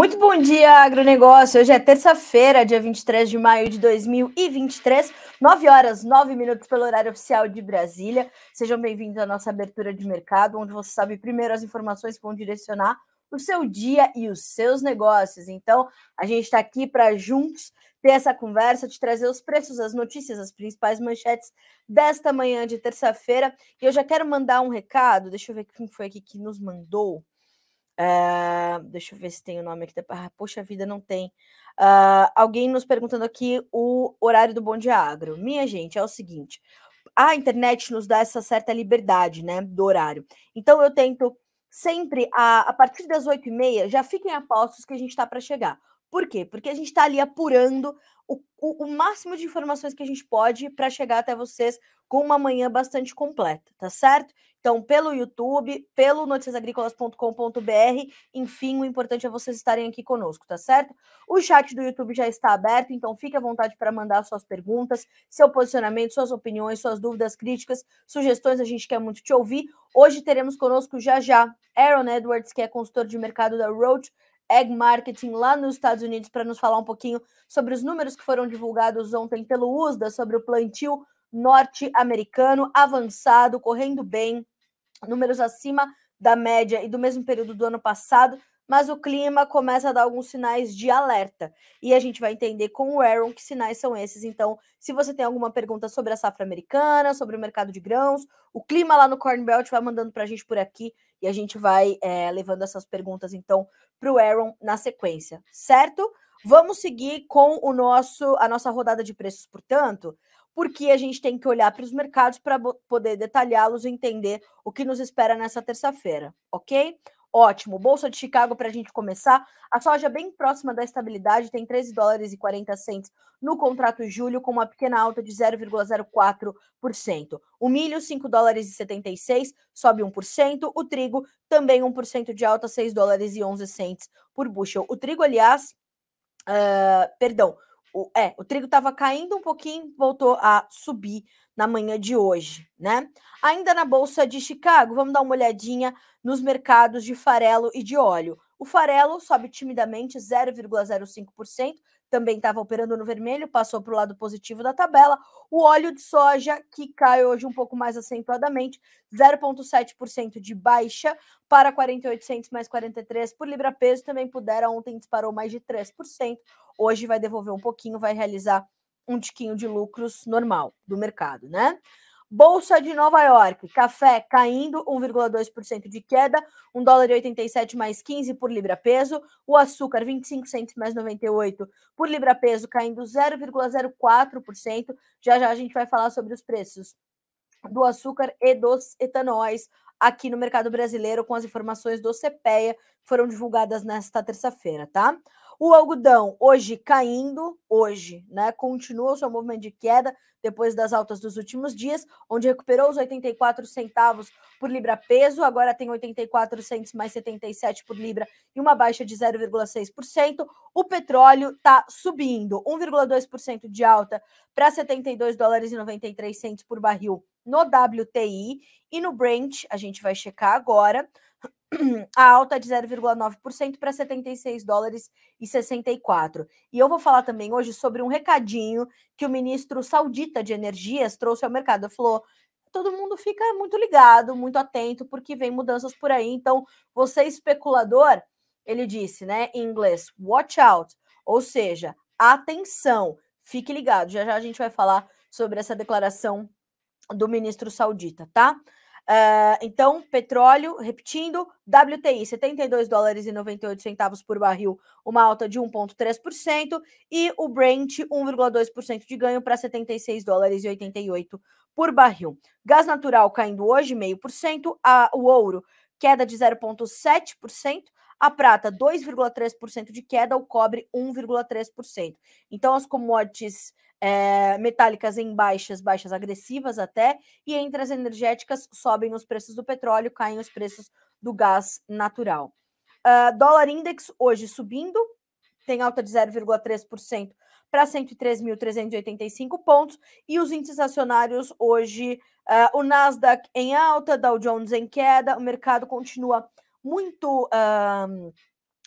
Muito bom dia, agronegócio. Hoje é terça-feira, dia 23 de maio de 2023, 9 horas, 9 minutos pelo horário oficial de Brasília. Sejam bem-vindos à nossa abertura de mercado, onde você sabe primeiro as informações que vão direcionar o seu dia e os seus negócios. Então, a gente está aqui para juntos ter essa conversa, te trazer os preços, as notícias, as principais manchetes desta manhã de terça-feira. E eu já quero mandar um recado, deixa eu ver quem foi aqui que nos mandou. Uh, deixa eu ver se tem o nome aqui. Ah, poxa vida, não tem. Uh, alguém nos perguntando aqui o horário do Bom Dia Agro. Minha gente, é o seguinte: a internet nos dá essa certa liberdade, né, do horário. Então eu tento sempre, a, a partir das oito e meia, já fiquem apostos que a gente está para chegar. Por quê? Porque a gente está ali apurando o, o, o, máximo de informações que a gente pode para chegar até vocês com uma manhã bastante completa, tá certo? Então, pelo YouTube, pelo noticiasagricolas.com.br, enfim, o importante é vocês estarem aqui conosco, tá certo? O chat do YouTube já está aberto, então fique à vontade para mandar suas perguntas, seu posicionamento, suas opiniões, suas dúvidas, críticas, sugestões, a gente quer muito te ouvir. Hoje teremos conosco já já Aaron Edwards, que é consultor de mercado da Roach Egg Marketing lá nos Estados Unidos para nos falar um pouquinho sobre os números que foram divulgados ontem pelo USDA sobre o plantio norte-americano avançado, correndo bem, números acima da média e do mesmo período do ano passado mas o clima começa a dar alguns sinais de alerta. E a gente vai entender com o Aaron que sinais são esses. Então, se você tem alguma pergunta sobre a safra americana, sobre o mercado de grãos, o clima lá no Corn Belt, vai mandando para a gente por aqui e a gente vai é, levando essas perguntas, então, para o Aaron na sequência, certo? Vamos seguir com o nosso a nossa rodada de preços, portanto, porque a gente tem que olhar para os mercados para poder detalhá-los e entender o que nos espera nessa terça-feira, ok? Ótimo. Bolsa de Chicago para a gente começar. A soja bem próxima da estabilidade, tem 13 dólares e 40 centes no contrato julho, com uma pequena alta de 0,04%. O milho, 5 dólares e 76, sobe 1%. O trigo, também 1% de alta, 6 dólares e 11 centes por bushel. O trigo, aliás, uh, perdão, o, é, o trigo estava caindo um pouquinho, voltou a subir na manhã de hoje, né? Ainda na bolsa de Chicago, vamos dar uma olhadinha nos mercados de farelo e de óleo. O farelo sobe timidamente 0,05%, também estava operando no vermelho, passou para o lado positivo da tabela. O óleo de soja, que cai hoje um pouco mais acentuadamente, 0,7% de baixa para 4800 mais 43 por libra peso, também pudera, ontem disparou mais de 3%, hoje vai devolver um pouquinho, vai realizar um tiquinho de lucros normal do mercado, né? Bolsa de Nova York, café caindo 1,2% de queda, 1 dólar e 87 mais 15 por libra peso, o açúcar 25 centos mais 98 por libra peso caindo 0,04%. Já já a gente vai falar sobre os preços do açúcar e dos etanóis aqui no mercado brasileiro com as informações do CPEA que foram divulgadas nesta terça-feira, tá? O algodão hoje caindo, hoje, né? Continua o seu movimento de queda depois das altas dos últimos dias, onde recuperou os 84 centavos por libra peso, agora tem 84 centos mais 77 por libra e uma baixa de 0,6%. O petróleo está subindo, 1,2% de alta para 72 dólares e 93 centos por barril no WTI e no Brent, a gente vai checar agora a alta de 0,9% para 76 dólares e 64. E eu vou falar também hoje sobre um recadinho que o ministro saudita de energias trouxe ao mercado. Ele falou: todo mundo fica muito ligado, muito atento, porque vem mudanças por aí. Então, você especulador, ele disse, né, em inglês, watch out, ou seja, atenção, fique ligado. Já já a gente vai falar sobre essa declaração do ministro saudita, tá? Ah, então, petróleo, repetindo, WTI 72 dólares e 98 centavos por barril, uma alta de 1,3%, e o Brent 1,2% de ganho para 76 dólares e 88 por barril. Gás natural caindo hoje meio por cento, o ouro queda de 0,7%, a prata, 2,3% de queda, o cobre, 1,3%. Então, as commodities é, metálicas em baixas, baixas agressivas até, e entre as energéticas, sobem os preços do petróleo, caem os preços do gás natural. Uh, dólar index hoje subindo, tem alta de 0,3% para 103.385 pontos. E os índices acionários hoje, uh, o Nasdaq em alta, Dow Jones em queda, o mercado continua muito. Ah,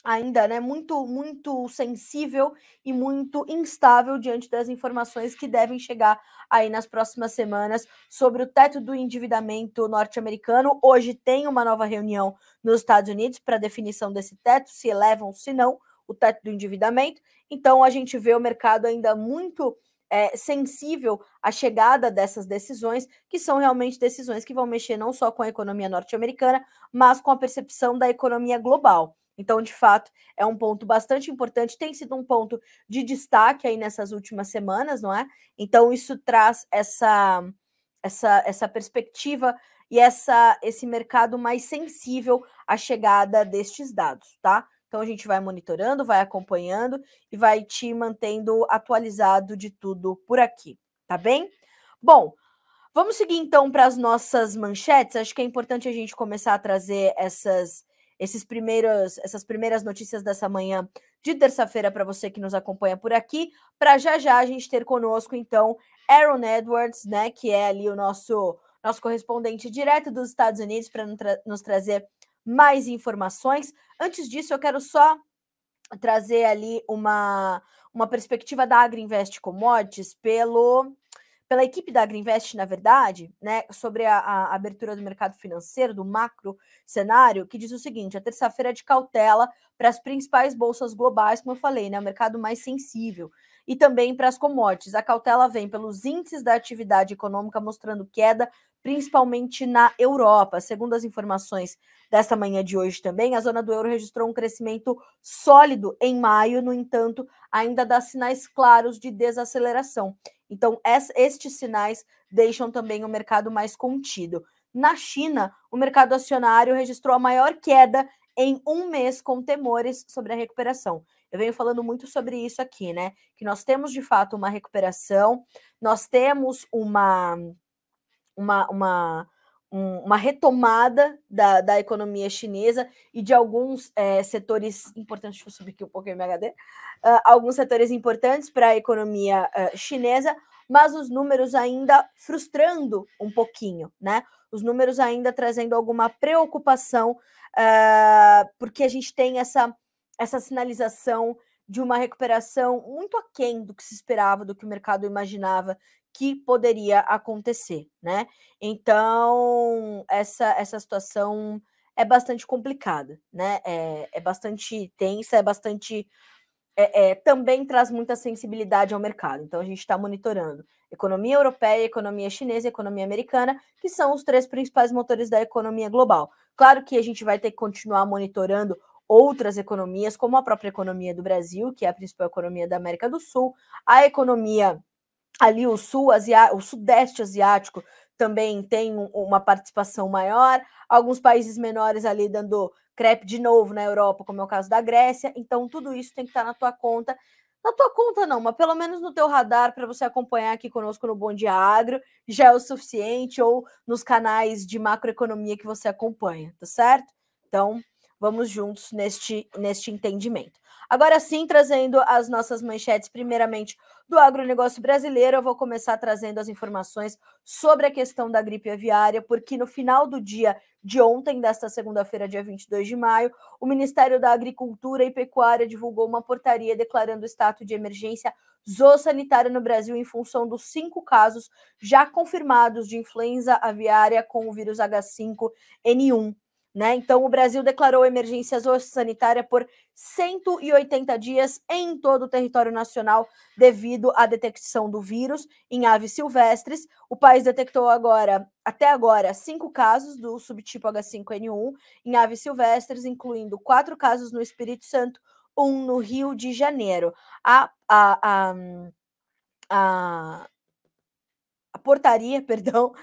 ainda né, muito, muito sensível e muito instável diante das informações que devem chegar aí nas próximas semanas sobre o teto do endividamento norte-americano. Hoje tem uma nova reunião nos Estados Unidos para definição desse teto, se elevam, se não, o teto do endividamento. Então a gente vê o mercado ainda muito é, sensível à chegada dessas decisões, que são realmente decisões que vão mexer não só com a economia norte-americana, mas com a percepção da economia global. Então, de fato, é um ponto bastante importante, tem sido um ponto de destaque aí nessas últimas semanas, não é? Então, isso traz essa, essa, essa perspectiva e essa, esse mercado mais sensível à chegada destes dados, tá? Então a gente vai monitorando, vai acompanhando e vai te mantendo atualizado de tudo por aqui, tá bem? Bom, vamos seguir então para as nossas manchetes. Acho que é importante a gente começar a trazer essas esses primeiros, essas primeiras notícias dessa manhã de terça-feira para você que nos acompanha por aqui, para já já a gente ter conosco então Aaron Edwards, né, que é ali o nosso nosso correspondente direto dos Estados Unidos para nos trazer mais informações. Antes disso, eu quero só trazer ali uma, uma perspectiva da Agriinvest Commodities pelo pela equipe da Invest, na verdade, né, sobre a, a, abertura do mercado financeiro, do macro cenário, que diz o seguinte: a terça-feira é de cautela para as principais bolsas globais, como eu falei, né, o mercado mais sensível, e também para as commodities. A cautela vem pelos índices da atividade econômica mostrando queda principalmente na Europa. Segundo as informações desta manhã de hoje também, a zona do euro registrou um crescimento sólido em maio, no entanto, ainda dá sinais claros de desaceleração. Então, estes sinais deixam também o mercado mais contido. Na China, o mercado acionário registrou a maior queda em um mês, com temores sobre a recuperação. Eu venho falando muito sobre isso aqui, né? Que nós temos de fato uma recuperação, nós temos uma uma, uma, um, uma retomada da, da economia chinesa e de alguns é, setores importantes. Deixa eu subir aqui um pouquinho minha Uh, ah, alguns setores importantes para a economia uh, chinesa, mas os números ainda frustrando um pouquinho, né? Os números ainda trazendo alguma preocupação, uh, porque a gente tem essa, essa sinalização de uma recuperação muito aquém do que se esperava, do que o mercado imaginava que poderia acontecer, né? Então, essa, essa situação é bastante complicada, né? É, é bastante tensa, é bastante. É, é, também traz muita sensibilidade ao mercado. Então, a gente está monitorando economia europeia, economia chinesa e economia americana, que são os três principais motores da economia global. Claro que a gente vai ter que continuar monitorando outras economias, como a própria economia do Brasil, que é a principal economia da América do Sul, a economia ali o sul o sudeste asiático também tem uma participação maior, alguns países menores ali dando crepe de novo na Europa, como é o caso da Grécia. Então tudo isso tem que estar tá na tua conta. Na tua conta não, mas pelo menos no teu radar para você acompanhar aqui conosco no Bom Dia Agro, já é o suficiente ou nos canais de macroeconomia que você acompanha, tá certo? Então, Vamos juntos neste, neste entendimento. Agora sim, trazendo as nossas manchetes, primeiramente do agronegócio brasileiro, eu vou começar trazendo as informações sobre a questão da gripe aviária, porque no final do dia de ontem, desta segunda-feira, dia 22 de maio, o Ministério da Agricultura e Pecuária divulgou uma portaria declarando o status de emergência zoossanitária no Brasil em função dos cinco casos já confirmados de influenza aviária com o vírus H5N1. Né? Então, o Brasil declarou emergência sanitária por 180 dias em todo o território nacional devido à detecção do vírus em aves silvestres. O país detectou agora, até agora, cinco casos do subtipo H5N1 em aves silvestres, incluindo quatro casos no Espírito Santo, um no Rio de Janeiro. A, a, a, a portaria, perdão, uh,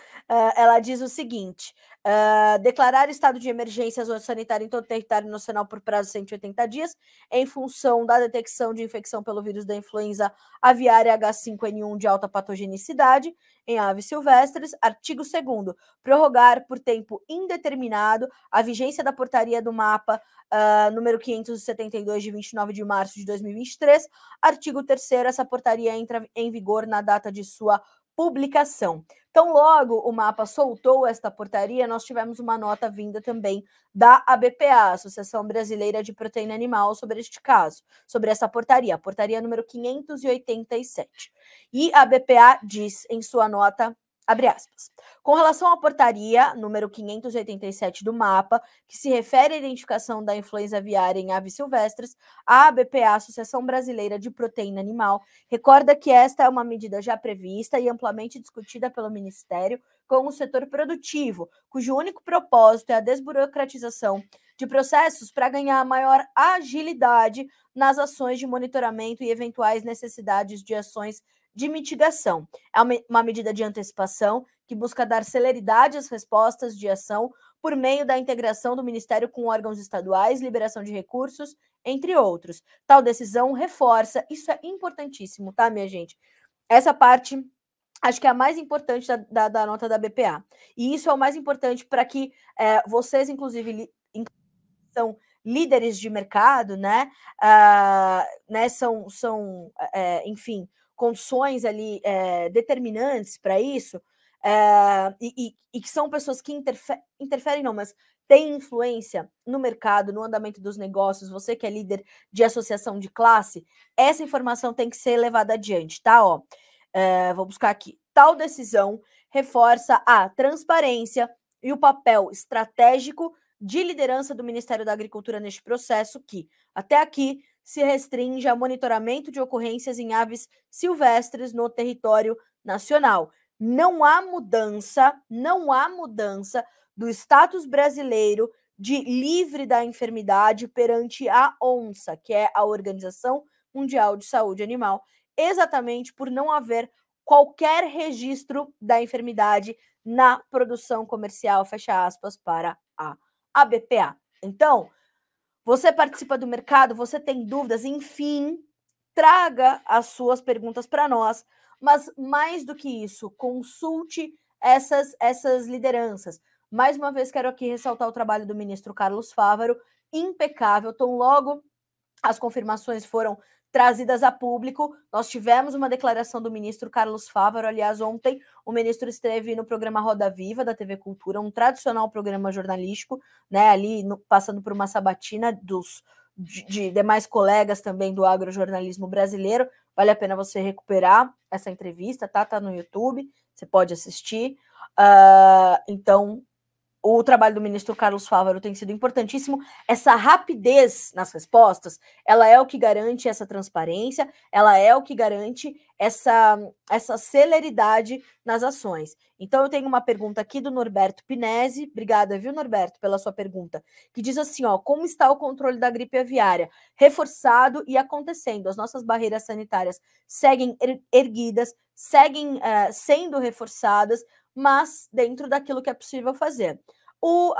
ela diz o seguinte: uh, declarar estado de emergência zona sanitária em todo o território nacional por prazo de 180 dias, em função da detecção de infecção pelo vírus da influenza aviária H5N1 de alta patogenicidade em aves silvestres. Artigo 2 prorrogar por tempo indeterminado a vigência da portaria do mapa uh, número 572 de 29 de março de 2023. Artigo 3 essa portaria entra em vigor na data de sua publicação. Então, logo o mapa soltou esta portaria, nós tivemos uma nota vinda também da ABPA, Associação Brasileira de Proteína Animal, sobre este caso, sobre essa portaria, portaria número 587. E a ABPA diz em sua nota Abre aspas. Com relação à portaria número 587 do mapa, que se refere à identificação da influenza aviária em aves silvestres, a ABPA, Associação Brasileira de Proteína Animal, recorda que esta é uma medida já prevista e amplamente discutida pelo Ministério com o setor produtivo, cujo único propósito é a desburocratização de processos para ganhar maior agilidade nas ações de monitoramento e eventuais necessidades de ações de mitigação. É uma medida de antecipação que busca dar celeridade às respostas de ação por meio da integração do Ministério com órgãos estaduais, liberação de recursos, entre outros. Tal decisão reforça, isso é importantíssimo, tá, minha gente? Essa parte acho que é a mais importante da, da, da, nota da BPA. E isso é o mais importante para que é, vocês, inclusive, são líderes de mercado, né? Uh, né são, são é, enfim, condições ali é, determinantes para isso, é, e, e, que são pessoas que interferem, interferem não, mas têm influência no mercado, no andamento dos negócios, você que é líder de associação de classe, essa informação tem que ser levada adiante, tá? Ó, é, vou buscar aqui. Tal decisão reforça a transparência e o papel estratégico de liderança do Ministério da Agricultura neste processo, que até aqui se restringe a monitoramento de ocorrências em aves silvestres no território nacional. Não há mudança, não há mudança do status brasileiro de livre da enfermidade perante a ONSA, que é a Organização Mundial de Saúde Animal, exatamente por não haver qualquer registro da enfermidade na produção comercial, fecha aspas, para a ABPA. Então, você participa do mercado, você tem dúvidas, enfim, traga as suas perguntas para nós. Mas mais do que isso, consulte essas, essas lideranças. Mais uma vez, quero aqui ressaltar o trabalho do ministro Carlos Fávaro, impecável. Então, logo as confirmações foram trazidas a público. Nós tivemos uma declaração do ministro Carlos Fávaro, aliás, ontem o ministro esteve no programa Roda Viva da TV Cultura, um tradicional programa jornalístico, né, ali no, passando por uma sabatina dos de, de demais colegas também do agrojornalismo brasileiro. Vale a pena você recuperar essa entrevista, tá? Tá no YouTube, você pode assistir. Uh, então, o trabalho do ministro Carlos Fávaro tem sido importantíssimo. Essa rapidez nas respostas, ela é o que garante essa transparência, ela é o que garante essa, essa celeridade nas ações. Então, eu tenho uma pergunta aqui do Norberto Pinese. Obrigada, viu, Norberto, pela sua pergunta. Que diz assim: ó, como está o controle da gripe aviária? Reforçado e acontecendo. As nossas barreiras sanitárias seguem er-, erguidas, seguem uh, sendo reforçadas, mas dentro daquilo que é possível fazer. O,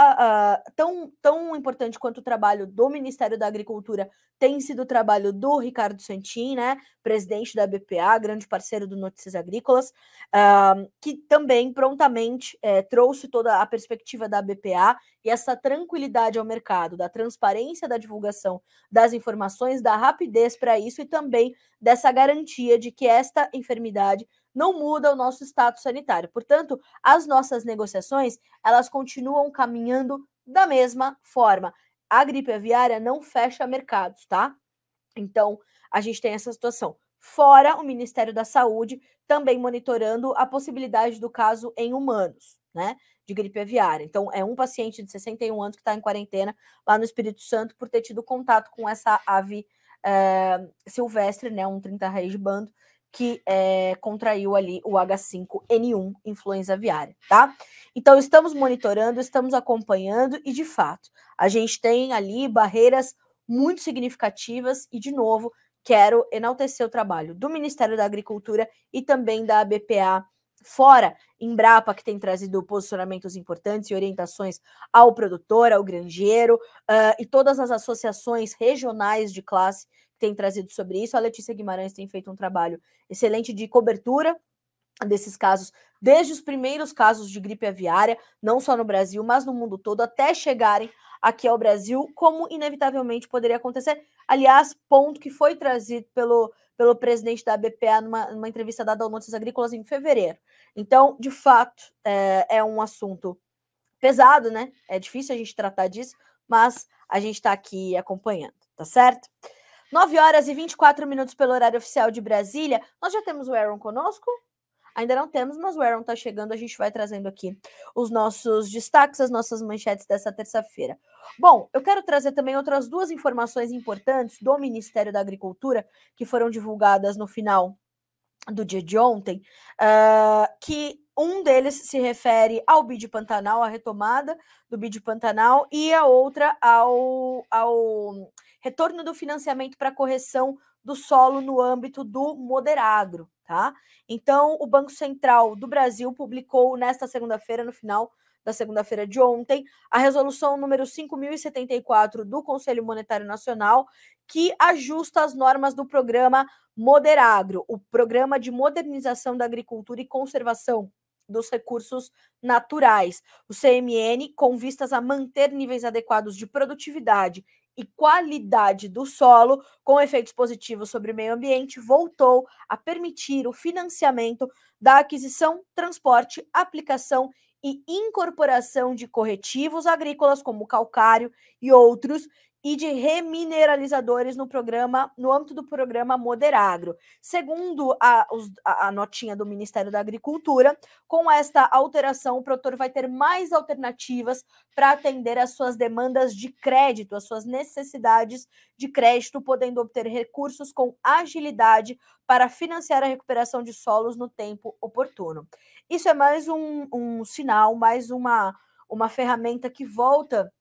tão, tão importante quanto o trabalho do Ministério da Agricultura tem sido o trabalho do Ricardo Santin, né, presidente da BPA, grande parceiro do Notícias Agrícolas, uh, que também prontamente eh, trouxe toda a perspectiva da BPA e essa tranquilidade ao mercado, da transparência da divulgação das informações, da rapidez para isso e também dessa garantia de que esta enfermidade não muda o nosso status sanitário. Portanto, as nossas negociações, elas continuam caminhando da mesma forma. A gripe aviária não fecha mercados, tá? Então, a gente tem essa situação. Fora o Ministério da Saúde também monitorando a possibilidade do caso em humanos, né? De gripe aviária. Então, é um paciente de 61 anos que está em quarentena lá no Espírito Santo por ter tido contato com essa ave é, silvestre, né? Um 30 reis bando que é, contraiu ali o H5N1, influenza aviária, tá? Então, estamos monitorando, estamos acompanhando e, de fato, a gente tem ali barreiras muito significativas e, de novo, quero enaltecer o trabalho do Ministério da Agricultura e também da ABPA fora Embrapa, que tem trazido posicionamentos importantes e orientações ao produtor, ao granjeiro uh, e todas as associações regionais de classe tem trazido sobre isso. A Letícia Guimarães tem feito um trabalho excelente de cobertura desses casos, desde os primeiros casos de gripe aviária, não só no Brasil, mas no mundo todo, até chegarem aqui ao Brasil, como inevitavelmente poderia acontecer. Aliás, ponto que foi trazido pelo, pelo presidente da BPA numa, numa entrevista dada ao Notícias Agrícolas em fevereiro. Então, de fato, é, é um assunto pesado, né? É difícil a gente tratar disso, mas a gente está aqui acompanhando, tá certo? 9 horas e 24 minutos pelo horário oficial de Brasília. Nós já temos o Aaron conosco? Ainda não temos, mas o Aaron está chegando. A gente vai trazendo aqui os nossos destaques, as nossas manchetes dessa terça-feira. Bom, eu quero trazer também outras duas informações importantes do Ministério da Agricultura que foram divulgadas no final do dia de ontem, uh, que um deles se refere ao BID Pantanal, a retomada do BID Pantanal, e a outra ao, ao retorno do financiamento para correção do solo no âmbito do moderagro, tá? Então, o Banco Central do Brasil publicou nesta segunda-feira, no final da segunda-feira de ontem, a resolução número 5074 do Conselho Monetário Nacional, que ajusta as normas do programa Moderagro, o programa de modernização da agricultura e conservação dos recursos naturais. O CMN, com vistas a manter níveis adequados de produtividade e qualidade do solo, com efeitos positivos sobre o meio ambiente, voltou a permitir o financiamento da aquisição, transporte, aplicação e incorporação de corretivos agrícolas como calcário e outros e de remineralizadores no programa, no âmbito do programa Moderagro. Segundo a, a, a, notinha do Ministério da Agricultura, com esta alteração, o produtor vai ter mais alternativas para atender às suas demandas de crédito, às suas necessidades de crédito, podendo obter recursos com agilidade para financiar a recuperação de solos no tempo oportuno. Isso é mais um, um sinal, mais uma, uma ferramenta que volta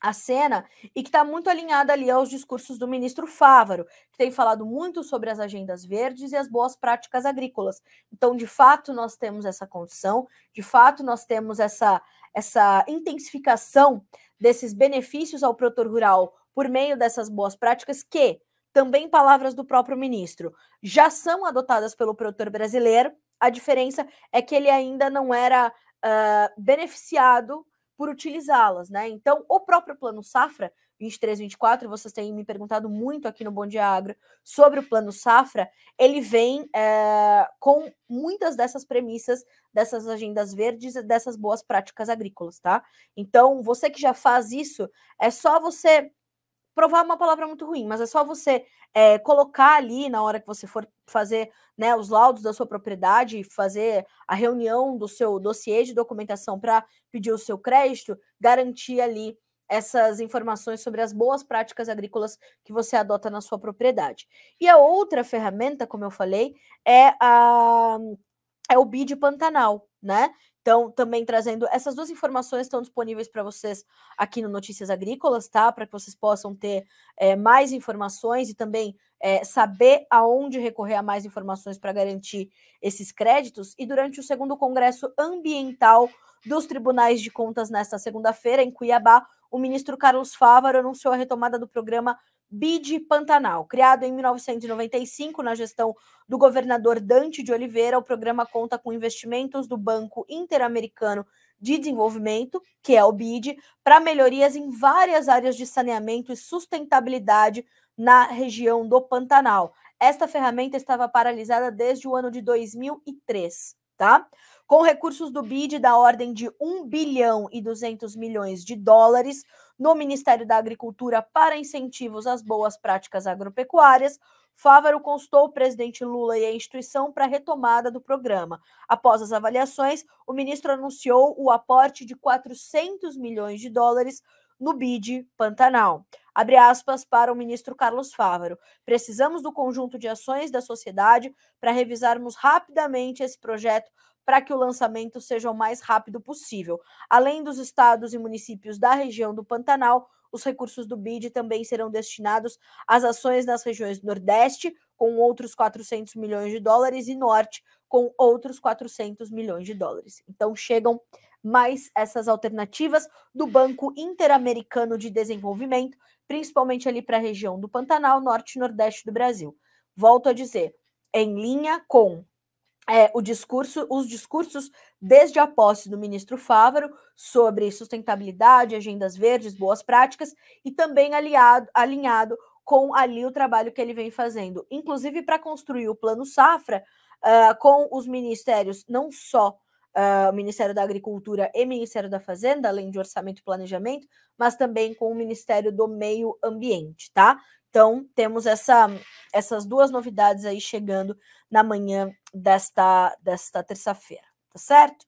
a cena e que está muito alinhada ali aos discursos do ministro Fávaro, que tem falado muito sobre as agendas verdes e as boas práticas agrícolas. Então, de fato, nós temos essa condição, de fato, nós temos essa, essa intensificação desses benefícios ao produtor rural por meio dessas boas práticas que, também palavras do próprio ministro, já são adotadas pelo produtor brasileiro. A diferença é que ele ainda não era uh, beneficiado por utilizá-las, né? Então, o próprio plano safra 23, 24, vocês têm me perguntado muito aqui no Bom Dia Agro sobre o plano safra, ele vem é, com muitas dessas premissas, dessas agendas verdes e dessas boas práticas agrícolas, tá? Então, você que já faz isso, é só você Provar é uma palavra muito ruim, mas é só você é, colocar ali na hora que você for fazer né, os laudos da sua propriedade, fazer a reunião do seu dossiê de documentação para pedir o seu crédito, garantir ali essas informações sobre as boas práticas agrícolas que você adota na sua propriedade. E a outra ferramenta, como eu falei, é a é o BID Pantanal, né? Então, também trazendo essas duas informações estão disponíveis para vocês aqui no Notícias Agrícolas, tá? Para que vocês possam ter é, mais informações e também é, saber aonde recorrer a mais informações para garantir esses créditos. E durante o segundo Congresso Ambiental dos Tribunais de Contas, nesta segunda-feira, em Cuiabá, o ministro Carlos Fávaro anunciou a retomada do programa BID Pantanal. Criado em 1995 na gestão do governador Dante de Oliveira, o programa conta com investimentos do Banco Interamericano de Desenvolvimento, que é o BID, para melhorias em várias áreas de saneamento e sustentabilidade na região do Pantanal. Esta ferramenta estava paralisada desde o ano de 2003, tá? Com recursos do BID da ordem de 1 bilhão e 200 milhões de dólares no Ministério da Agricultura para incentivos às boas práticas agropecuárias, Fávaro consultou o presidente Lula e a instituição para a retomada do programa. Após as avaliações, o ministro anunciou o aporte de 400 milhões de dólares no BID Pantanal. Abre aspas para o ministro Carlos Fávaro. Precisamos do conjunto de ações da sociedade para revisarmos rapidamente esse projeto para que o lançamento seja o mais rápido possível. Além dos estados e municípios da região do Pantanal, os recursos do BID também serão destinados às ações nas regiões Nordeste, com outros 400 milhões de dólares, e Norte, com outros 400 milhões de dólares. Então, chegam mais essas alternativas do Banco Interamericano de Desenvolvimento, principalmente ali para a região do Pantanal, Norte e Nordeste do Brasil. Volto a dizer, em linha com é, o discurso, os discursos desde a posse do ministro Fávaro sobre sustentabilidade, agendas verdes, boas práticas e também aliado, alinhado com ali o trabalho que ele vem fazendo, inclusive para construir o plano safra uh, com os ministérios, não só uh, o Ministério da Agricultura e Ministério da Fazenda, além de Orçamento e Planejamento, mas também com o Ministério do Meio Ambiente, tá? Então, temos essa, essas duas novidades aí chegando na manhã desta, desta terça-feira, tá certo?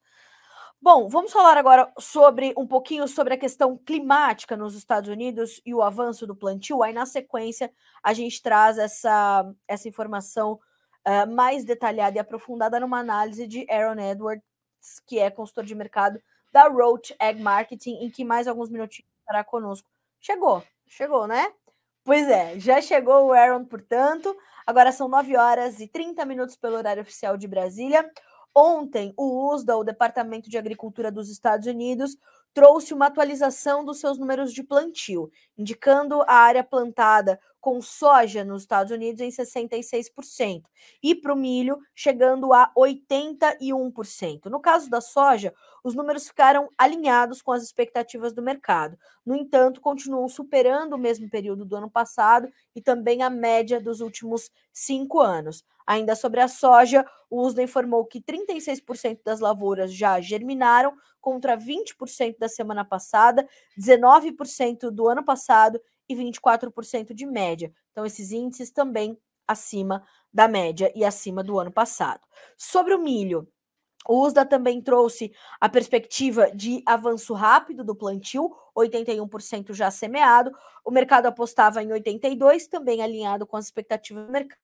Bom, vamos falar agora sobre um pouquinho sobre a questão climática nos Estados Unidos e o avanço do plantio. Aí, na sequência, a gente traz essa, essa informação uh, mais detalhada e aprofundada numa análise de Aaron Edwards, que é consultor de mercado da Roach Egg Marketing, em que mais alguns minutinhos estará conosco. Chegou, chegou, né? Pois é, já chegou o Aaron, portanto. Agora são 9 horas e 30 minutos pelo horário oficial de Brasília. Ontem, o USDA, o Departamento de Agricultura dos Estados Unidos, trouxe uma atualização dos seus números de plantio, indicando a área plantada com soja nos Estados Unidos em 66% e para o milho chegando a 81%. No caso da soja, os números ficaram alinhados com as expectativas do mercado. No entanto, continuam superando o mesmo período do ano passado e também a média dos últimos cinco anos. Ainda sobre a soja, o USDA informou que 36% das lavouras já germinaram, contra 20% da semana passada, 19% do ano passado e 24% de média. Então, esses índices também acima da média e acima do ano passado. Sobre o milho, o USDA também trouxe a perspectiva de avanço rápido do plantio, 81% já semeado. O mercado apostava em 82%, também alinhado com as expectativas do mercado.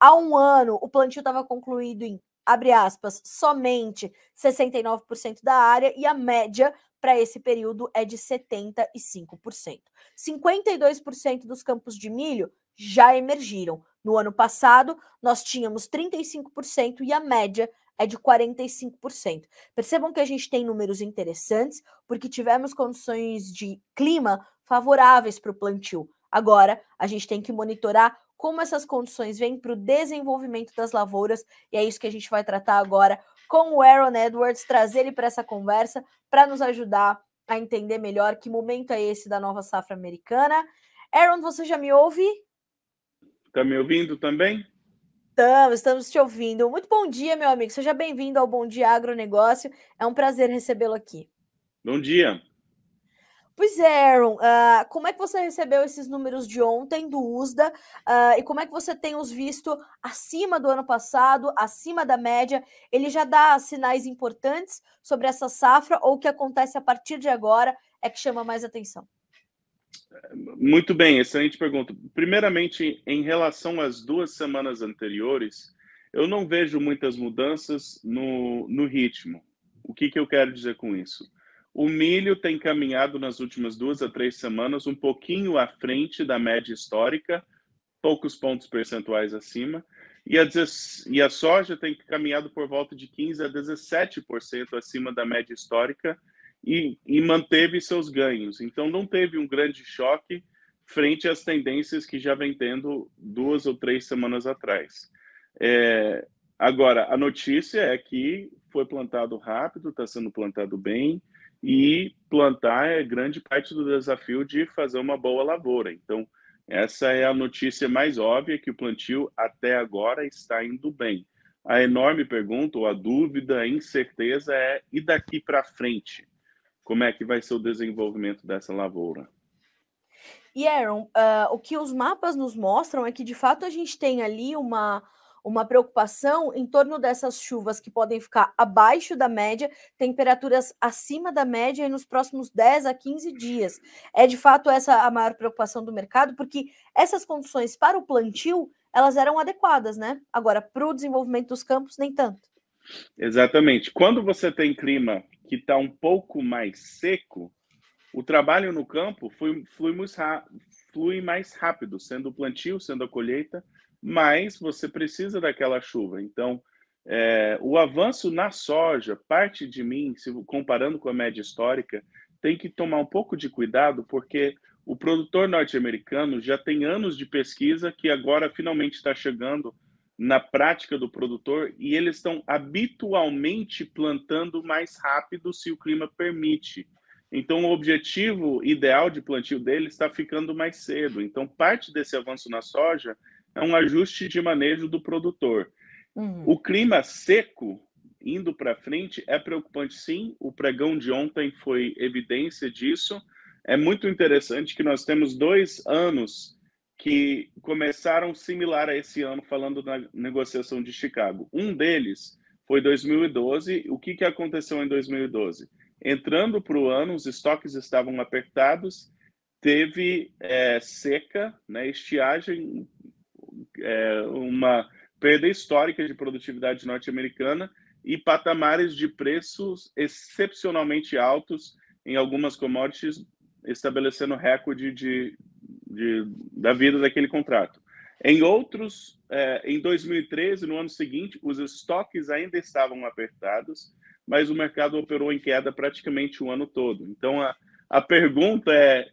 Há um ano, o plantio estava concluído em, abre aspas, somente 69% da área e a média para esse período é de 75%. 52% dos campos de milho já emergiram. No ano passado, nós tínhamos 35% e a média é de 45%. Percebam que a gente tem números interessantes, porque tivemos condições de clima favoráveis para o plantio. Agora, a gente tem que monitorar como essas condições vêm para o desenvolvimento das lavouras, e é isso que a gente vai tratar agora com o Aaron Edwards, trazer ele para essa conversa para nos ajudar a entender melhor que momento é esse da nova safra americana. Aaron, você já me ouve? Está me ouvindo também? Estamos, estamos te ouvindo. Muito bom dia, meu amigo. Seja bem-vindo ao Bom Dia Agronegócio. É um prazer recebê-lo aqui. Bom dia. Pois é, Aaron, uh, como é que você recebeu esses números de ontem do USDA uh, e como é que você tem os visto acima do ano passado, acima da média? Ele já dá sinais importantes sobre essa safra ou o que acontece a partir de agora é que chama mais atenção? Muito bem, excelente pergunta. Primeiramente, em relação às duas semanas anteriores, eu não vejo muitas mudanças no, no ritmo. O que, que eu quero dizer com isso? O milho tem caminhado nas últimas duas a três semanas um pouquinho à frente da média histórica, poucos pontos percentuais acima, e a, e a soja tem caminhado por volta de 15 a 17% acima da média histórica e, e manteve seus ganhos. Então, não teve um grande choque frente às tendências que já vem tendo duas ou três semanas atrás. É, agora, a notícia é que foi plantado rápido, está sendo plantado bem, e plantar é grande parte do desafio de fazer uma boa lavoura. Então, essa é a notícia mais óbvia que o plantio até agora está indo bem. A enorme pergunta, ou a dúvida, a incerteza é e daqui para frente? Como é que vai ser o desenvolvimento dessa lavoura? E Aaron, uh, o que os mapas nos mostram é que de fato a gente tem ali uma uma preocupação em torno dessas chuvas que podem ficar abaixo da média, temperaturas acima da média nos próximos 10 a 15 dias. É de fato essa a maior preocupação do mercado, porque essas condições para o plantio elas eram adequadas, né? Agora, para o desenvolvimento dos campos, nem tanto. Exatamente. Quando você tem clima que está um pouco mais seco, o trabalho no campo flui, flui, flui mais rápido, sendo o plantio, sendo a colheita, mas você precisa daquela chuva. Então, é, o avanço na soja, parte de mim, se comparando com a média histórica, tem que tomar um pouco de cuidado, porque o produtor norte-americano já tem anos de pesquisa que agora finalmente está chegando na prática do produtor e eles estão habitualmente plantando mais rápido se o clima permite. Então, o objetivo ideal de plantio dele está ficando mais cedo. Então, parte desse avanço na soja é um ajuste de manejo do produtor. Uhum. O clima seco, indo para frente, é preocupante sim. O pregão de ontem foi evidência disso. É muito interessante que nós temos dois anos que começaram similar a esse ano, falando da negociação de Chicago. Um deles foi 2012. O que, que aconteceu em 2012? Entrando para o ano, os estoques estavam apertados, teve é, seca, né, estiagem, é, uma perda histórica de produtividade norte-americana e patamares de preços excepcionalmente altos em algumas commodities, estabelecendo recorde de, de da vida daquele contrato. Em outros, é, em 2013, no ano seguinte, os estoques ainda estavam apertados, mas o mercado operou em queda praticamente o ano todo. Então, a, a pergunta é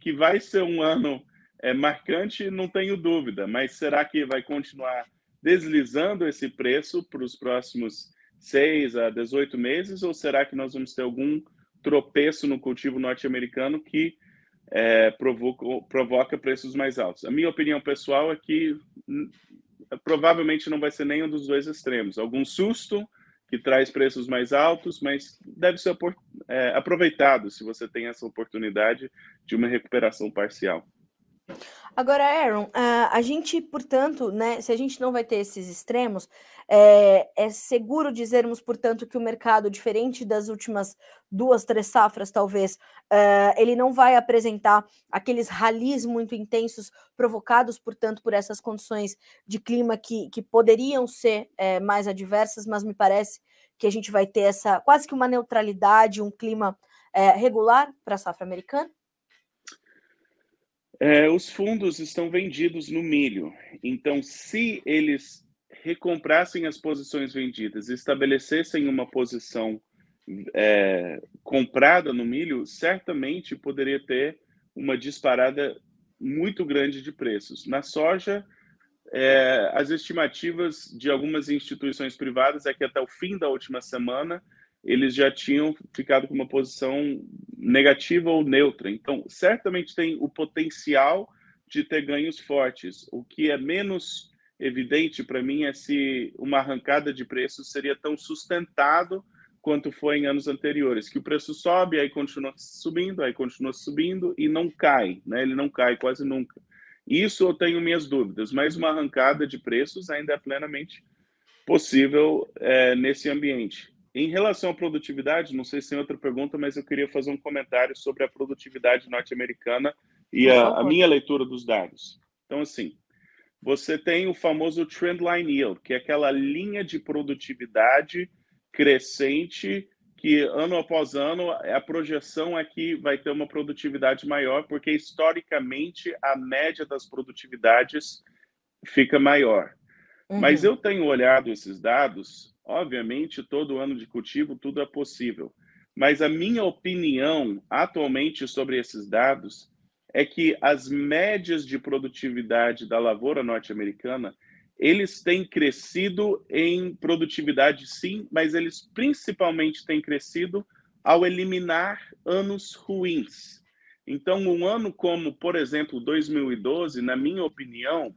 que vai ser um ano é marcante, não tenho dúvida, mas será que vai continuar deslizando esse preço para os próximos 6 a 18 meses, ou será que nós vamos ter algum tropeço no cultivo norte-americano que é, provoca, provoca preços mais altos? A minha opinião pessoal é que hum, provavelmente não vai ser nenhum dos dois extremos. Algum susto que traz preços mais altos, mas deve ser é, aproveitado se você tem essa oportunidade de uma recuperação parcial. Agora, Aaron, ah, a gente, portanto, né, se a gente não vai ter esses extremos, é, é, seguro dizermos, portanto, que o mercado, diferente das últimas duas, três safras, talvez, é, ele não vai apresentar aqueles ralis muito intensos provocados, portanto, por essas condições de clima que, que poderiam ser é, mais adversas, mas me parece que a gente vai ter essa quase que uma neutralidade, um clima eh, regular para a safra americana? É, os fundos estão vendidos no milho. Então, se eles recomprassem as posições vendidas e estabelecessem uma posição é, comprada no milho, certamente poderia ter uma disparada muito grande de preços. Na soja, é, as estimativas de algumas instituições privadas é que até o fim da última semana eles já tinham ficado com uma posição negativa ou neutra. Então, certamente tem o potencial de ter ganhos fortes. O que é menos evidente para mim é se uma arrancada de preços seria tão sustentado quanto foi em anos anteriores, que o preço sobe, aí continua subindo, aí continua subindo e não cai, né? Ele não cai quase nunca. Isso eu tenho minhas dúvidas, mas uma arrancada de preços ainda é plenamente possível é, nesse ambiente. Em relação à produtividade, não sei se tem outra pergunta, mas eu queria fazer um comentário sobre a produtividade norte-americana e a, a minha leitura dos dados. Então, assim, você tem o famoso trendline yield, que é aquela linha de produtividade crescente que ano após ano a projeção é que vai ter uma produtividade maior, porque historicamente a média das produtividades fica maior. Uhum. Mas eu tenho olhado esses dados Obviamente, todo ano de cultivo tudo é possível, mas a minha opinião atualmente sobre esses dados é que as médias de produtividade da lavoura norte-americana eles têm crescido em produtividade, sim, mas eles principalmente têm crescido ao eliminar anos ruins. Então, um ano como, por exemplo, 2012, na minha opinião,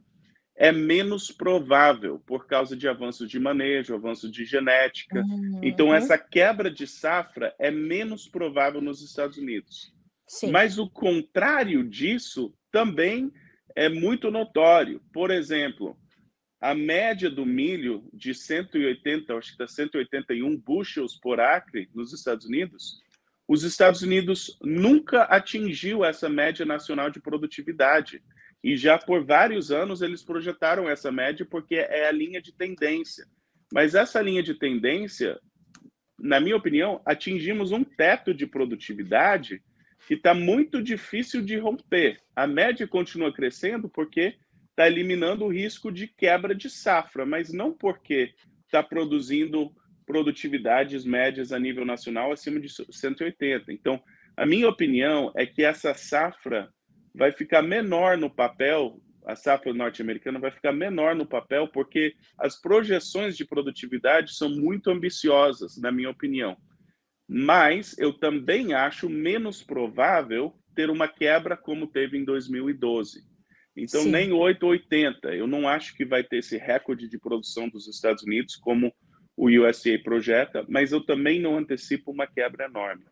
é menos provável por causa de avanços de manejo, avanço de genética. Uhum. Então, essa quebra de safra é menos provável nos Estados Unidos. Sim. Mas o contrário disso também é muito notório. Por exemplo, a média do milho de 180, acho que está 181 bushels por acre nos Estados Unidos, os Estados Unidos nunca atingiu essa média nacional de produtividade. E já por vários anos eles projetaram essa média porque é a linha de tendência. Mas essa linha de tendência, na minha opinião, atingimos um teto de produtividade que está muito difícil de romper. A média continua crescendo porque está eliminando o risco de quebra de safra, mas não porque está produzindo produtividades médias a nível nacional acima de 180. Então, a minha opinião é que essa safra vai ficar menor no papel, a safra norte-americana vai ficar menor no papel, porque as projeções de produtividade são muito ambiciosas, na minha opinião. Mas eu também acho menos provável ter uma quebra como teve em 2012. Então, Sim. nem 880. Eu não acho que vai ter esse recorde de produção dos Estados Unidos, como o USA projeta, mas eu também não antecipo uma quebra enorme.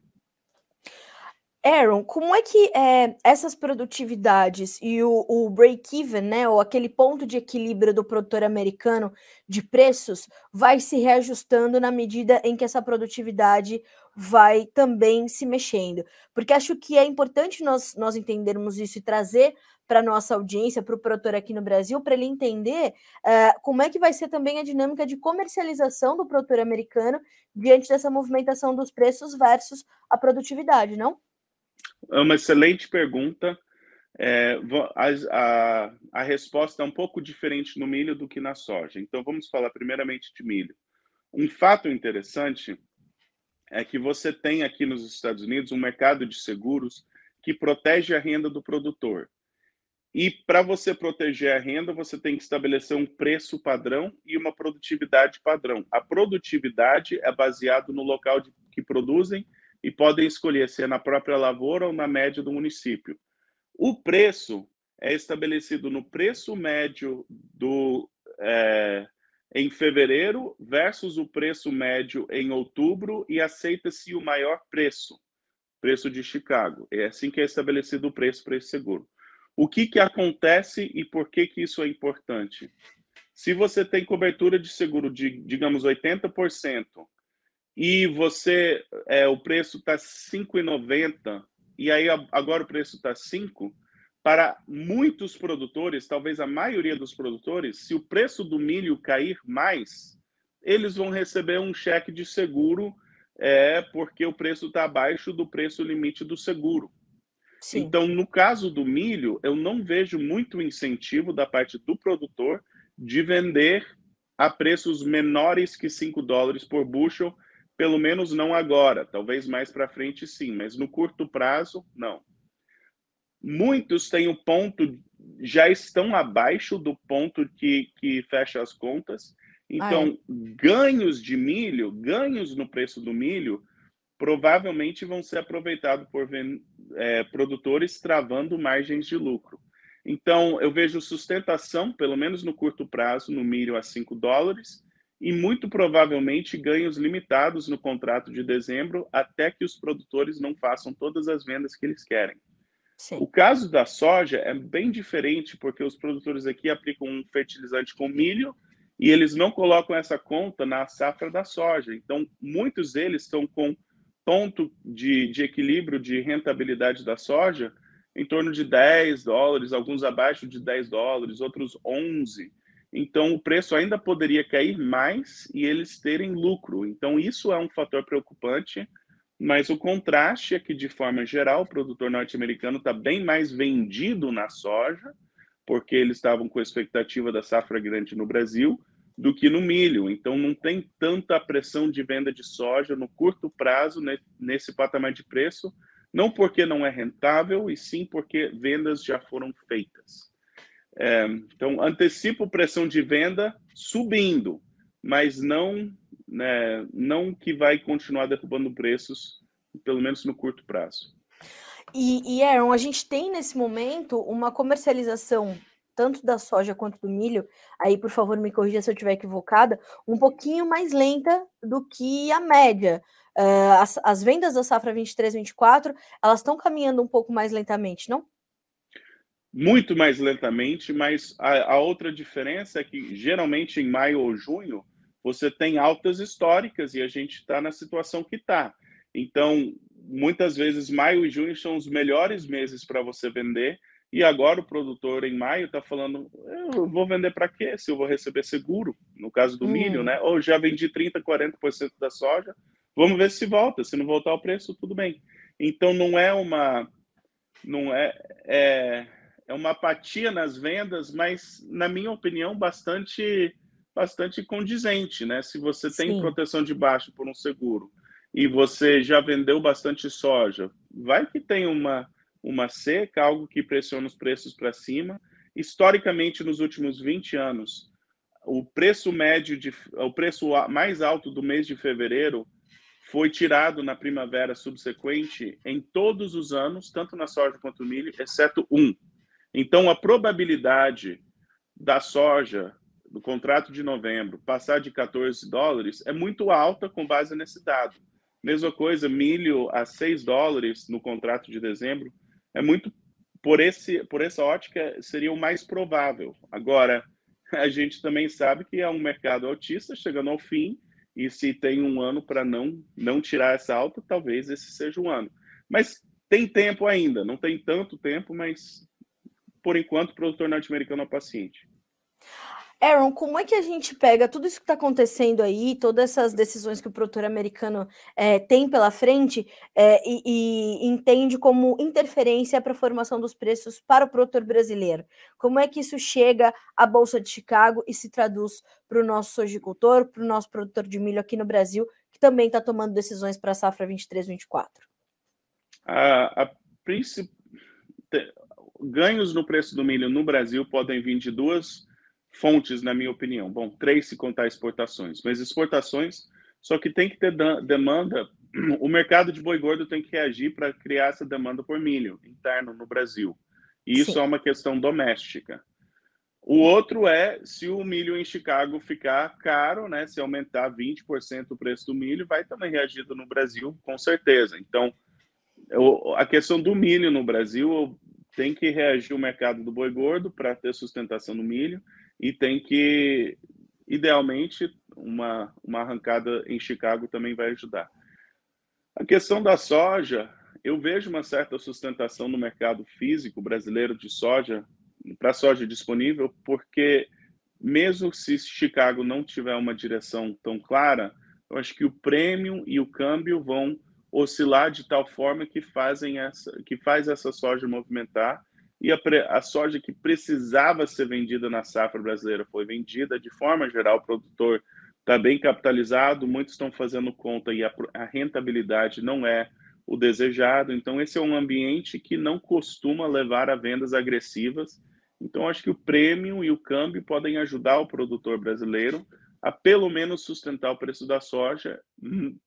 Aaron, como é que é, essas produtividades e o, o break-even, né, ou aquele ponto de equilíbrio do produtor americano de preços, vai se reajustando na medida em que essa produtividade vai também se mexendo? Porque acho que é importante nós, nós entendermos isso e trazer para nossa audiência, para o produtor aqui no Brasil, para ele entender uh, como é que vai ser também a dinâmica de comercialização do produtor americano diante dessa movimentação dos preços versus a produtividade, não? é uma excelente pergunta. É, a, a, a, resposta é um pouco diferente no milho do que na soja. Então, vamos falar primeiramente de milho. Um fato interessante é que você tem aqui nos Estados Unidos um mercado de seguros que protege a renda do produtor. E para você proteger a renda, você tem que estabelecer um preço padrão e uma produtividade padrão. A produtividade é baseado no local de, que produzem e podem escolher se é na própria lavoura ou na média do município. O preço é estabelecido no preço médio do é, em fevereiro versus o preço médio em outubro e aceita-se o maior preço, preço de Chicago. É assim que é estabelecido o preço para esse seguro. O que, que acontece e por que, que isso é importante? Se você tem cobertura de seguro de, digamos, 80% e você é, o preço está 5,90 e aí agora o preço está 5, para muitos produtores, talvez a maioria dos produtores, se o preço do milho cair mais, eles vão receber um cheque de seguro é porque o preço está abaixo do preço limite do seguro. Sim. Então, no caso do milho, eu não vejo muito incentivo da parte do produtor de vender a preços menores que 5 dólares por bushel, pelo menos não agora, talvez mais para frente sim, mas no curto prazo, não. Muitos têm o ponto, já estão abaixo do ponto que, que fecha as contas. Então, ah, é. ganhos de milho, ganhos no preço do milho, provavelmente vão ser aproveitados por é, produtores travando margens de lucro. Então, eu vejo sustentação, pelo menos no curto prazo, no milho a 5 dólares e muito provavelmente ganhos limitados no contrato de dezembro até que os produtores não façam todas as vendas que eles querem. Sim. O caso da soja é bem diferente porque os produtores aqui aplicam um fertilizante com milho e eles não colocam essa conta na safra da soja. Então, muitos deles estão com ponto de, de equilíbrio de rentabilidade da soja em torno de 10 dólares, alguns abaixo de 10 dólares, outros 11 então, o preço ainda poderia cair mais e eles terem lucro. Então, isso é um fator preocupante, mas o contraste é que, de forma geral, o produtor norte-americano está bem mais vendido na soja, porque eles estavam com a expectativa da safra grande no Brasil, do que no milho. Então, não tem tanta pressão de venda de soja no curto prazo, né, nesse patamar de preço, não porque não é rentável, e sim porque vendas já foram feitas. É, então, antecipo pressão de venda subindo, mas não, né, não que vai continuar derrubando preços, pelo menos no curto prazo. E, e Aaron, a gente tem nesse momento uma comercialização tanto da soja quanto do milho, aí por favor me corrija se eu estiver equivocada, um pouquinho mais lenta do que a média. Uh, as, as vendas da safra 23-24, elas estão caminhando um pouco mais lentamente, não? muito mais lentamente, mas a, a, outra diferença é que geralmente em maio ou junho você tem altas históricas e a gente está na situação que está. Então, muitas vezes maio e junho são os melhores meses para você vender. E agora o produtor em maio está falando: eu vou vender para quê? Se eu vou receber seguro, no caso do hum. milho, né? Ou já vendi 30%, 40% da soja, vamos ver se volta. Se não voltar o preço, tudo bem. Então não é uma. Não é, é é uma apatia nas vendas, mas, na minha opinião, bastante bastante condizente, né? Se você tem Sim. proteção de baixo por um seguro e você já vendeu bastante soja, vai que tem uma, uma seca, algo que pressiona os preços para cima. Historicamente, nos últimos 20 anos, o preço médio, de, o preço mais alto do mês de fevereiro foi tirado na primavera subsequente em todos os anos, tanto na soja quanto no milho, exceto um, então, a probabilidade da soja do contrato de novembro passar de 14 dólares é muito alta com base nesse dado. Mesma coisa, milho a 6 dólares no contrato de dezembro é muito por esse por essa ótica seria o mais provável. Agora, a gente também sabe que é um mercado autista chegando ao fim e se tem um ano para não não tirar essa alta, talvez esse seja o um ano. Mas tem tempo ainda, não tem tanto tempo, mas por enquanto, o produtor norte-americano o paciente. Aaron, como é que a gente pega tudo isso que está acontecendo aí, todas essas decisões que o produtor americano é, tem pela frente é, e, e, entende como interferência para a formação dos preços para o produtor brasileiro? Como é que isso chega à Bolsa de Chicago e se traduz para o nosso sojicultor, para o nosso produtor de milho aqui no Brasil, que também está tomando decisões para a safra 23-24? A, a principal ganhos no preço do milho no Brasil podem vir de duas fontes, na minha opinião. Bom, três se contar exportações, mas exportações, só que tem que ter demanda. O mercado de boi gordo tem que reagir para criar essa demanda por milho interno no Brasil. E isso Sim. é uma questão doméstica. O outro é se o milho em Chicago ficar caro, né? Se aumentar 20% o preço do milho, vai também reagido no Brasil, com certeza. Então, eu, a questão do milho no Brasil, tem que reagir o mercado do boi gordo para ter sustentação no milho e tem que, idealmente, uma, uma arrancada em Chicago também vai ajudar. A questão da soja, eu vejo uma certa sustentação no mercado físico brasileiro de soja, para soja disponível, porque mesmo se Chicago não tiver uma direção tão clara, eu acho que o prêmio e o câmbio vão oscilar de tal forma que fazem essa que faz essa soja movimentar e a, a, soja que precisava ser vendida na safra brasileira foi vendida de forma geral o produtor está bem capitalizado muitos estão fazendo conta e a, a rentabilidade não é o desejado então esse é um ambiente que não costuma levar a vendas agressivas então acho que o prêmio e o câmbio podem ajudar o produtor brasileiro a pelo menos sustentar o preço da soja hum,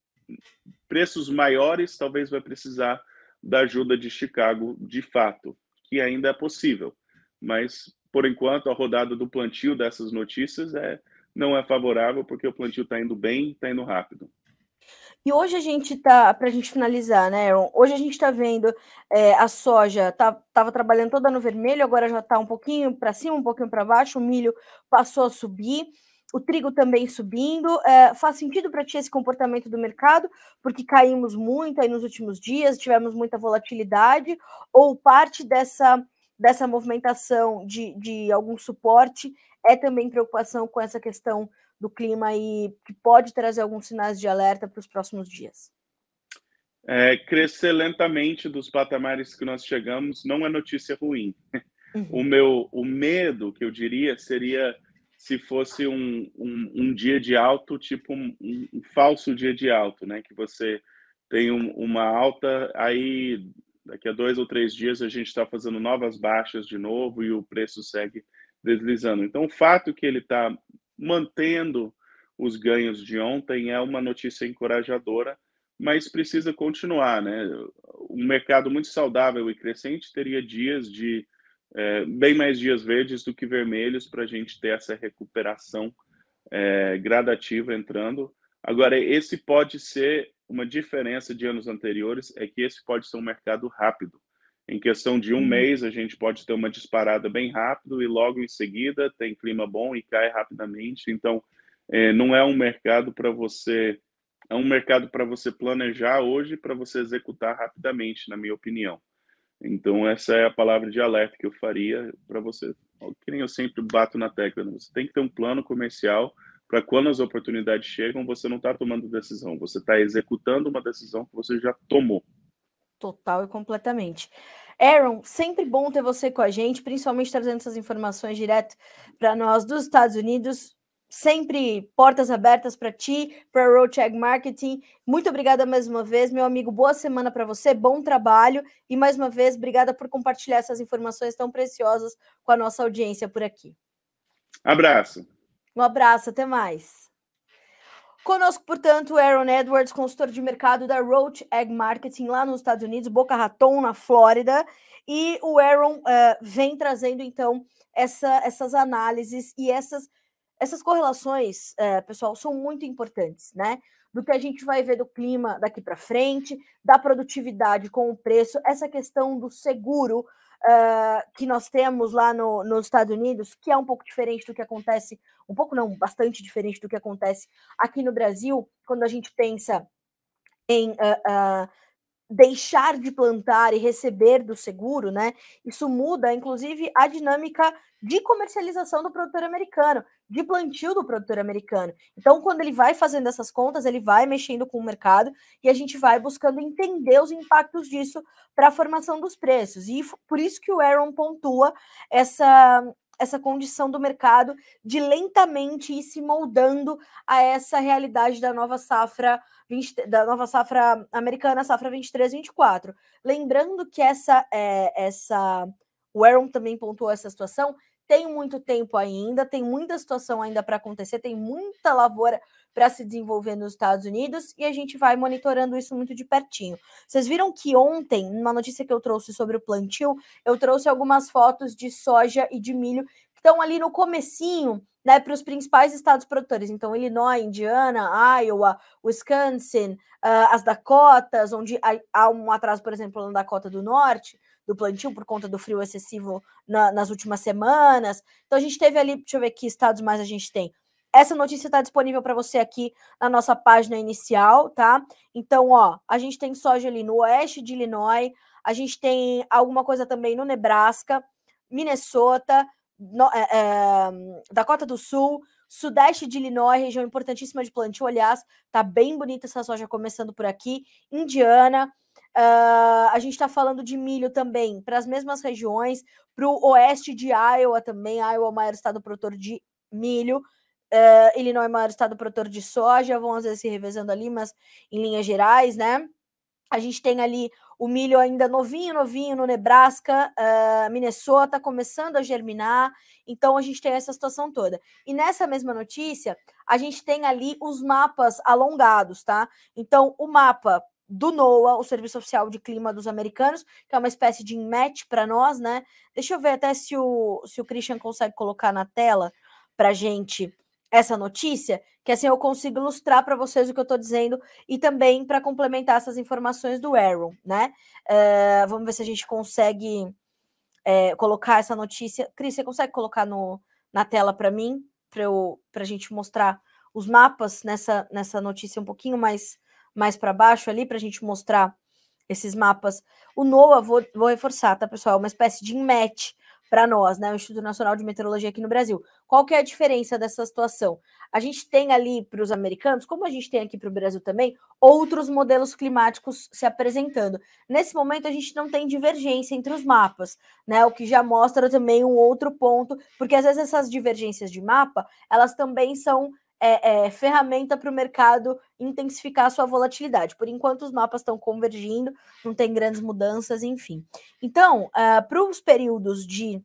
preços maiores, talvez vai precisar da ajuda de Chicago, de fato, que ainda é possível. Mas, por enquanto, a rodada do plantio dessas notícias é, não é favorável, porque o plantio está indo bem, está indo rápido. E hoje a gente tá, para a gente finalizar, né, Aaron? Hoje a gente está vendo é, a soja tá, tava trabalhando toda no vermelho, agora já está um pouquinho para cima, um pouquinho para baixo, o milho passou a subir o trigo também subindo. É, faz sentido para ti esse comportamento do mercado, porque caímos muito aí nos últimos dias, tivemos muita volatilidade, ou parte dessa, dessa movimentação de, de algum suporte é também preocupação com essa questão do clima e que pode trazer alguns sinais de alerta para os próximos dias? É, crescer lentamente dos patamares que nós chegamos não é notícia ruim. Uhum. O meu o medo, que eu diria, seria se fosse um, um, um dia de alto, tipo um, um, falso dia de alto, né? Que você tem uma alta, aí daqui a dois ou três dias a gente está fazendo novas baixas de novo e o preço segue deslizando. Então, o fato que ele está mantendo os ganhos de ontem é uma notícia encorajadora, mas precisa continuar, né? Um mercado muito saudável e crescente teria dias de é, bem mais dias verdes do que vermelhos para a gente ter essa recuperação é, gradativa entrando. Agora, esse pode ser uma diferença de anos anteriores, é que esse pode ser um mercado rápido. Em questão de um hum. mês, a gente pode ter uma disparada bem rápido e logo em seguida tem clima bom e cai rapidamente. Então, é, não é um mercado para você é um mercado para você planejar hoje para você executar rapidamente, na minha opinião. Então, essa é a palavra de alerta que eu faria para você. Que nem eu sempre bato na tecla, né? você tem que ter um plano comercial para quando as oportunidades chegam, você não está tomando decisão, você está executando uma decisão que você já tomou. Total e completamente. Aaron, sempre bom ter você com a gente, principalmente trazendo essas informações direto para nós dos Estados Unidos sempre portas abertas para ti, para Road Egg Marketing. Muito obrigada mais uma vez, meu amigo. Boa semana para você, bom trabalho e mais uma vez obrigada por compartilhar essas informações tão preciosas com a nossa audiência por aqui. Abraço. Um abraço, até mais. Conosco, portanto, Aaron Edwards, consultor de mercado da Roach Egg Marketing lá nos Estados Unidos, Boca Raton, na Flórida. E o Aaron uh, vem trazendo, então, essa, essas análises e essas essas correlações, é, pessoal, são muito importantes, né? Do que a gente vai ver do clima daqui para frente, da produtividade com o preço, essa questão do seguro uh, que nós temos lá no, nos Estados Unidos, que é um pouco diferente do que acontece, um pouco não, bastante diferente do que acontece aqui no Brasil, quando a gente pensa em. Uh, uh, deixar de plantar e receber do seguro, né? Isso muda, inclusive, a dinâmica de comercialização do produtor americano de plantio do produtor americano. Então, quando ele vai fazendo essas contas, ele vai mexendo com o mercado e a gente vai buscando entender os impactos disso para a formação dos preços. E por isso que o Aaron pontua essa essa condição do mercado de lentamente ir se moldando a essa realidade da nova safra 20, da nova safra americana, safra 23/24. Lembrando que essa é, essa o Aaron também pontuou essa situação tem muito tempo ainda, tem muita situação ainda para acontecer, tem muita lavoura para se desenvolver nos Estados Unidos e a gente vai monitorando isso muito de pertinho. Vocês viram que ontem, numa notícia que eu trouxe sobre o plantio, eu trouxe algumas fotos de soja e de milho que estão ali no comecinho, né, para os principais estados produtores. Então, Illinois, Indiana, Iowa, Wisconsin, uh, as Dakotas, onde há um atraso, por exemplo, na Dakota do Norte do plantio por conta do frio excessivo na, nas últimas semanas. Então a gente teve ali, deixa eu ver que estados mais a gente tem. Essa notícia está disponível para você aqui na nossa página inicial, tá? Então, ó, a gente tem soja ali no oeste de Illinois, a gente tem alguma coisa também no Nebraska, Minnesota, no, é, é, Dakota do Sul, sudeste de Illinois, região importantíssima de plantio, aliás, tá bem bonita essa soja começando por aqui, Indiana, Uh, a gente está falando de milho também para as mesmas regiões, para o oeste de Iowa também. Iowa é o maior estado produtor de milho. Uh, ah, Illinois é o maior estado produtor de soja. Vão às vezes se revezando ali, mas em linhas gerais, né? A gente tem ali o milho ainda novinho, novinho no Nebraska, uh, Minnesota, começando a germinar. Então a gente tem essa situação toda. E nessa mesma notícia, a gente tem ali os mapas alongados, tá? Então o mapa do NOAA, o Serviço Oficial de Clima dos Americanos, que é uma espécie de match para nós, né? Deixa eu ver até se o, se o Christian consegue colocar na tela para gente essa notícia, que assim eu consigo ilustrar para vocês o que eu estou dizendo e também para complementar essas informações do Aaron, né? Eh, vamos ver se a gente consegue é, colocar essa notícia. Cris, você consegue colocar no, na tela para mim, para a gente mostrar os mapas nessa, nessa notícia um pouquinho mais mais para baixo ali, para a gente mostrar esses mapas. O NOAA, vou, vou reforçar, tá, pessoal? É uma espécie de INMET para nós, né? O Instituto Nacional de Meteorologia aqui no Brasil. Qual que é a diferença dessa situação? A gente tem ali para os americanos, como a gente tem aqui para o Brasil também, outros modelos climáticos se apresentando. Nesse momento a gente não tem divergência entre os mapas, né? O que já mostra também um outro ponto, porque às vezes essas divergências de mapa, elas também são é, é, ferramenta para o mercado intensificar a sua volatilidade. Por enquanto, os mapas estão convergindo, não tem grandes mudanças, enfim. Então, uh, ah, para os períodos de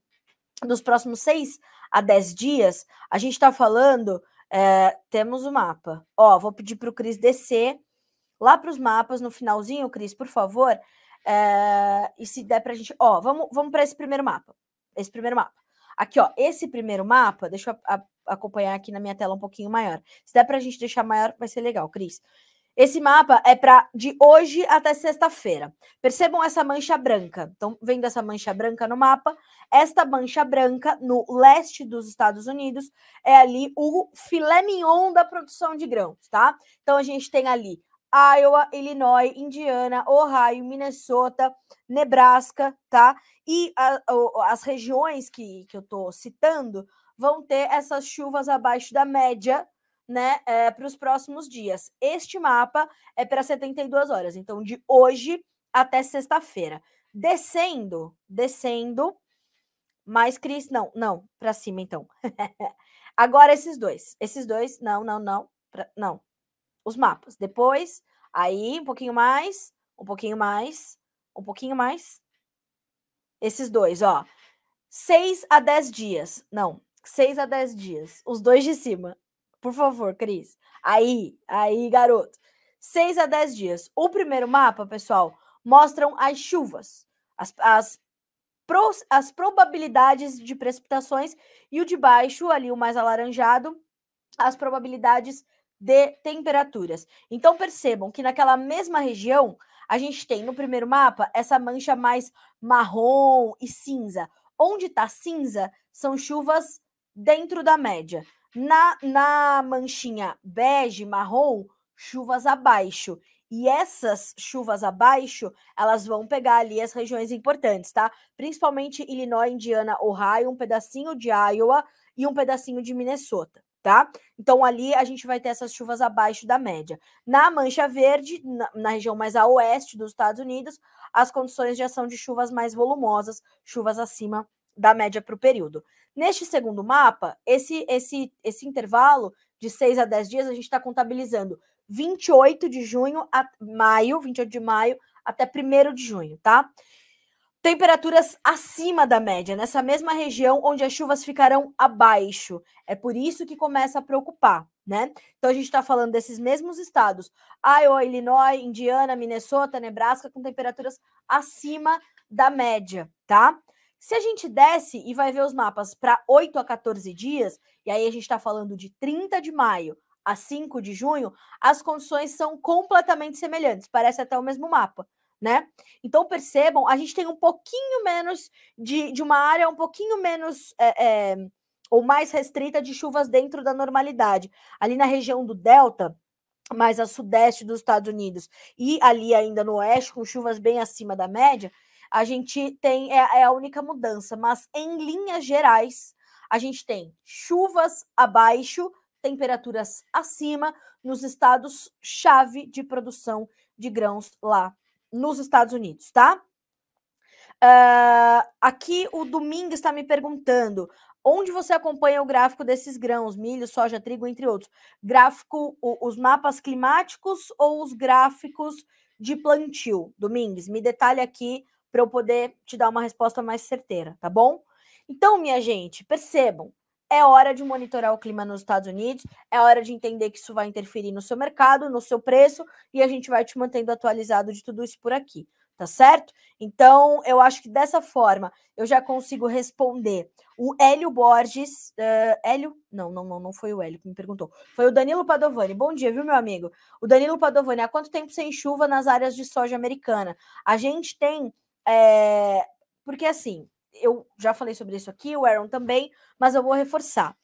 dos próximos seis a dez dias, a gente está falando, é, temos o mapa. Ó, vou pedir para o Cris descer lá para os mapas no finalzinho, Cris, por favor. É, e se der para a gente. Ó, vamos, vamos para esse primeiro mapa. Esse primeiro mapa. Aqui, ó, esse primeiro mapa, deixa eu acompanhar aqui na minha tela um pouquinho maior. Se der para a gente deixar maior, vai ser legal, Cris. Esse mapa é para de hoje até sexta-feira. Percebam essa mancha branca. Estão vendo essa mancha branca no mapa? Esta mancha branca no leste dos Estados Unidos é ali o filé mignon da produção de grãos, tá? Então a gente tem ali Iowa, Illinois, Indiana, Ohio, Minnesota, Nebraska, tá? E a, a, as regiões que, que eu estou citando vão ter essas chuvas abaixo da média, né, é, para os próximos dias. Este mapa é para 72 horas, então de hoje até sexta-feira. Descendo, descendo, mais Cris, não, não, para cima então. Agora esses dois, esses dois, não, não, não, pra, não. Os mapas. Depois, aí um pouquinho mais, um pouquinho mais, um pouquinho mais. Esses dois, ó. 6 a 10 dias. Não, 6 a 10 dias. Os dois de cima. Por favor, Cris. Aí, aí, garoto. 6 a 10 dias. O primeiro mapa, pessoal, mostram as chuvas, as, as, as probabilidades de precipitações e o de baixo, ali o mais alaranjado, as probabilidades de temperaturas. Então percebam que naquela mesma região, a gente tem no primeiro mapa essa mancha mais marrom e cinza. Onde está cinza são chuvas dentro da média. Na, na manchinha bege, marrom, chuvas abaixo. E essas chuvas abaixo, elas vão pegar ali as regiões importantes, tá? Principalmente Illinois, Indiana, Ohio, um pedacinho de Iowa e um pedacinho de Minnesota, tá? Então ali a gente vai ter essas chuvas abaixo da média. Na Mancha Verde, na, na região mais a oeste dos Estados Unidos, as condições já são de chuvas mais volumosas, chuvas acima da média para o período. Neste segundo mapa, esse, esse, esse intervalo de 6 a 10 dias, a gente está contabilizando 28 de junho a maio, 28 de maio até 1 de junho, tá? Temperaturas acima da média, nessa mesma região onde as chuvas ficarão abaixo. É por isso que começa a preocupar, né? Então a gente está falando desses mesmos estados: Iowa, Illinois, Indiana, Minnesota, Nebraska, com temperaturas acima da média, tá? Se a gente desce e vai ver os mapas para 8 a 14 dias, e aí a gente está falando de 30 de maio a 5 de junho, as condições são completamente semelhantes, parece até o mesmo mapa, né? Então percebam, a gente tem um pouquinho menos de, de uma área um pouquinho menos é, é, ou mais restrita de chuvas dentro da normalidade. Ali na região do Delta, mais a sudeste dos Estados Unidos, e ali ainda no oeste, com chuvas bem acima da média a gente tem é, é a única mudança, mas em linhas gerais a gente tem chuvas abaixo, temperaturas acima nos estados chave de produção de grãos lá nos Estados Unidos, tá? Uh, aqui o Domingo está me perguntando onde você acompanha o gráfico desses grãos, milho, soja, trigo, entre outros. Gráfico, o, os mapas climáticos ou os gráficos de plantio? Domingues, me detalhe aqui para eu poder te dar uma resposta mais certeira, tá bom? Então, minha gente, percebam, é hora de monitorar o clima nos Estados Unidos, é hora de entender que isso vai interferir no seu mercado, no seu preço, e a gente vai te mantendo atualizado de tudo isso por aqui, tá certo? Então, eu acho que dessa forma eu já consigo responder o Hélio Borges. Uh, Hélio? Não, não, não, não foi o Hélio que me perguntou. Foi o Danilo Padovani. Bom dia, viu, meu amigo? O Danilo Padovani, há quanto tempo sem chuva nas áreas de soja americana? A gente tem é, porque assim, eu já falei sobre isso aqui, o Aaron também, mas eu vou reforçar.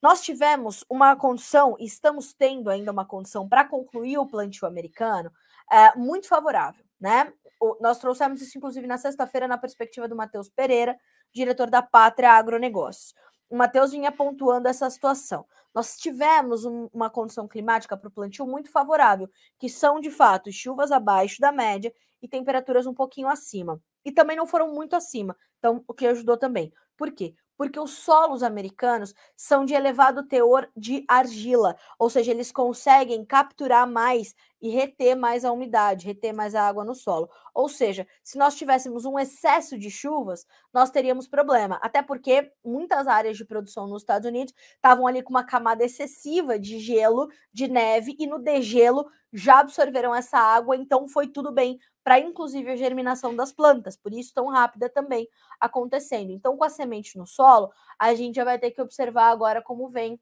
Nós tivemos uma condição, estamos tendo ainda uma condição para concluir o plantio americano é, muito favorável, né? O, nós trouxemos isso, inclusive, na sexta-feira, na perspectiva do Matheus Pereira, diretor da Pátria Agronegócios. O Matheus vinha pontuando essa situação. Nós tivemos um, uma condição climática para o plantio muito favorável, que são, de fato, chuvas abaixo da média e temperaturas um pouquinho acima. E também não foram muito acima, então o que ajudou também. Por quê? Porque os solos americanos são de elevado teor de argila, ou seja, eles conseguem capturar mais e reter mais a umidade, reter mais a água no solo. Ou seja, se nós tivéssemos um excesso de chuvas, nós teríamos problema. Até porque muitas áreas de produção nos Estados Unidos estavam ali com uma camada excessiva de gelo, de neve, e no degelo já absorveram essa água, então foi tudo bem para inclusive a germinação das plantas, por isso tão rápida também acontecendo. Então, com a semente no solo, a gente já vai ter que observar agora como vem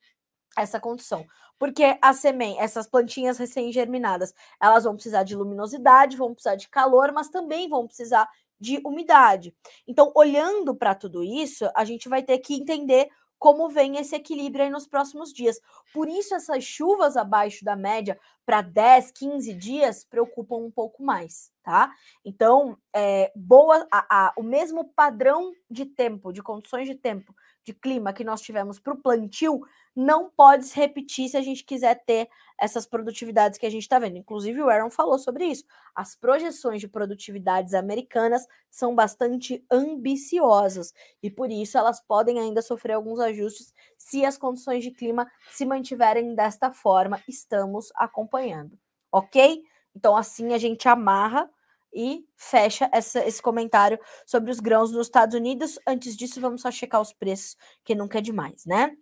essa condição. Porque a semente, essas plantinhas recém-germinadas, elas vão precisar de luminosidade, vão precisar de calor, mas também vão precisar de umidade. Então, olhando para tudo isso, a gente vai ter que entender como vem esse equilíbrio aí nos próximos dias. Por isso, essas chuvas abaixo da média para 10, 15 dias preocupam um pouco mais, tá? Então, é, boa, a, a, o mesmo padrão de tempo, de condições de tempo, de clima que nós tivemos para o plantio, não pode se repetir se a gente quiser ter essas produtividades que a gente está vendo. Inclusive, o Aaron falou sobre isso. As projeções de produtividades americanas são bastante ambiciosas e, por isso, elas podem ainda sofrer alguns ajustes se as condições de clima se mantiverem desta forma. Estamos acompanhando acompanhando, ok? Então, assim a gente amarra e fecha essa, esse comentário sobre os grãos nos Estados Unidos. Antes disso, vamos só checar os preços, que nunca é demais, né?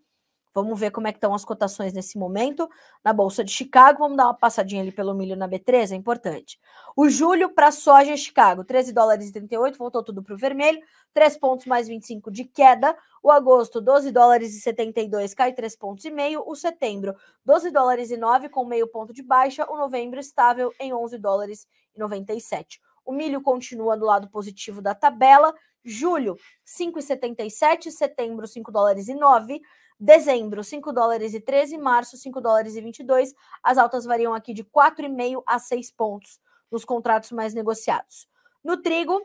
Vamos ver como é que estão as cotações nesse momento na Bolsa de Chicago. Vamos dar uma passadinha ali pelo milho na B3, é importante. O julho para soja em Chicago, 13 dólares e 38, voltou tudo para o vermelho, 3 pontos mais 25 de queda. O agosto, 12 dólares e 72, cai 3 pontos e meio. O setembro, 12 dólares e 9, com meio ponto de baixa. O novembro, estável em 11 dólares e 97. O milho continua do lado positivo da tabela. Julho, 5,77, setembro, 5 dólares e 9, Dezembro, 5 dólares e 13, março, 5 dólares e 22. As altas variam aqui de 4,5 a 6 pontos nos contratos mais negociados. No trigo,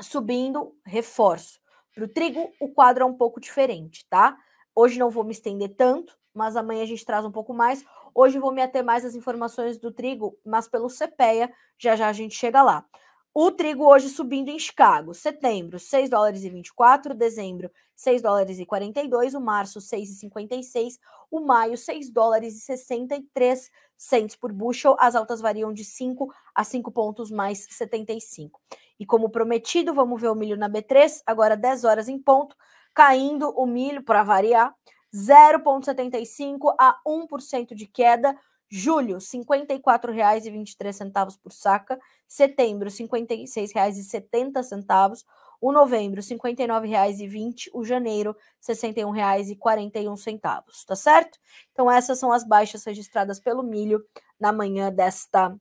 subindo, reforço. Para o trigo, o quadro é um pouco diferente, tá? Hoje não vou me estender tanto, mas amanhã a gente traz um pouco mais. Hoje vou me ater mais às informações do trigo, mas pelo CPEA, já já a gente chega lá. O trigo hoje subindo em Chicago. Setembro, 6 dólares e 24, dezembro, 6 dólares e 42, o março, 6,56, o maio, 6 dólares e 63 centos por bushel. As altas variam de 5 a 5 pontos mais 75. E como prometido, vamos ver o milho na B3, agora 10 horas em ponto, caindo o milho para variar, 0,75 a 1% de queda Julho, R$ 54,23 por saca. Setembro, R$ 56,70. O novembro, R$ 59,20. O janeiro, R$ 61,41. Tá certo? Então, essas são as baixas registradas pelo milho na manhã desta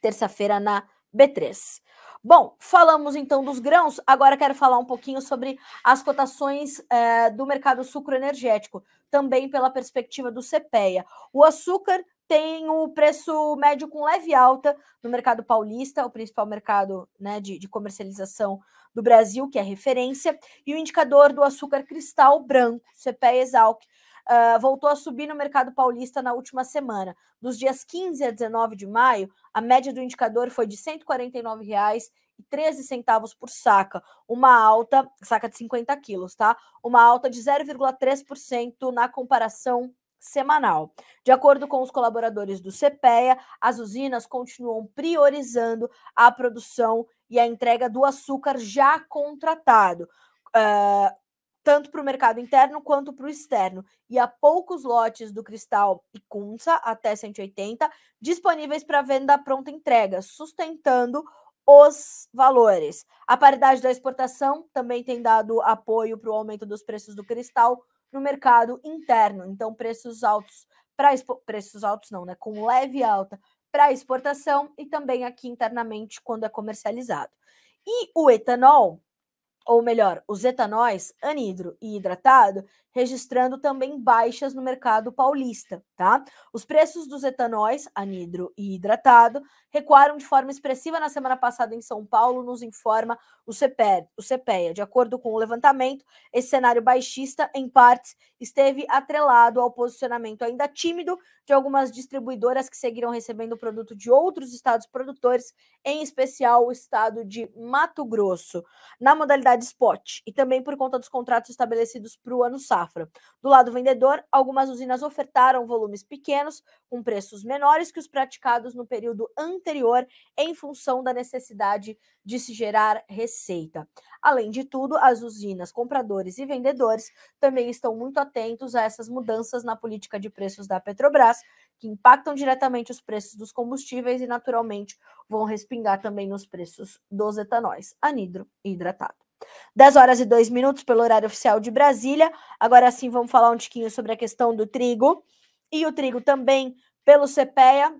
terça-feira na B3. Bom, falamos então dos grãos, agora quero falar um pouquinho sobre as cotações é, do mercado sucroenergético, também pela perspectiva do CPEA. O açúcar tem o preço médio com leve alta no mercado paulista, o principal mercado né, de, de comercialização do Brasil, que é referência, e o indicador do açúcar cristal branco, CPE Exalc, Uh, voltou a subir no mercado paulista na última semana. Dos dias 15 a 19 de maio, a média do indicador foi de R$ 149,13 por saca, uma alta, saca de 50 quilos, tá? Uma alta de 0,3% na comparação semanal. De acordo com os colaboradores do CPEA, as usinas continuam priorizando a produção e a entrega do açúcar já contratado. Uh, tanto para o mercado interno quanto para o externo, e há poucos lotes do Cristal e Cunça, até 180, disponíveis para venda pronta entrega, sustentando os valores. A paridade da exportação também tem dado apoio para o aumento dos preços do cristal, no mercado interno. Então, preços altos para preços altos não, né? Com leve alta para exportação e também aqui internamente quando é comercializado. E o etanol, ou melhor, os etanóis, anidro e hidratado, registrando também baixas no mercado paulista, tá? Os preços dos etanóis, anidro e hidratado, recuaram de forma expressiva na semana passada em São Paulo, nos informa o CPEA. O CPEA. De acordo com o levantamento, esse cenário baixista, em partes, esteve atrelado ao posicionamento ainda tímido de algumas distribuidoras que seguiram recebendo produto de outros estados produtores, em especial o estado de Mato Grosso, na modalidade spot e também por conta dos contratos estabelecidos para o ano safra. Do lado vendedor, algumas usinas ofertaram volumes pequenos, com preços menores que os praticados no período anterior, em função da necessidade de se gerar receita. Além de tudo, as usinas, compradores e vendedores também estão muito atentos a essas mudanças na política de preços da Petrobras que impactam diretamente os preços dos combustíveis e, naturalmente, vão respingar também nos preços dos etanóis, anidro e hidratado. 10 horas e 2 minutos pelo horário oficial de Brasília. Agora sim, vamos falar um tiquinho sobre a questão do trigo. E o trigo também pelo CPEA,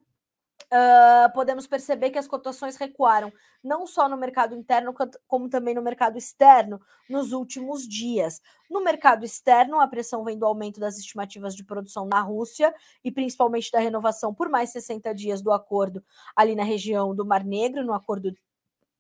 uh, podemos perceber que as cotações recuaram, não só no mercado interno, como também no mercado externo, nos últimos dias. No mercado externo, a pressão vem do aumento das estimativas de produção na Rússia e principalmente da renovação por mais 60 dias do acordo ali na região do Mar Negro, no acordo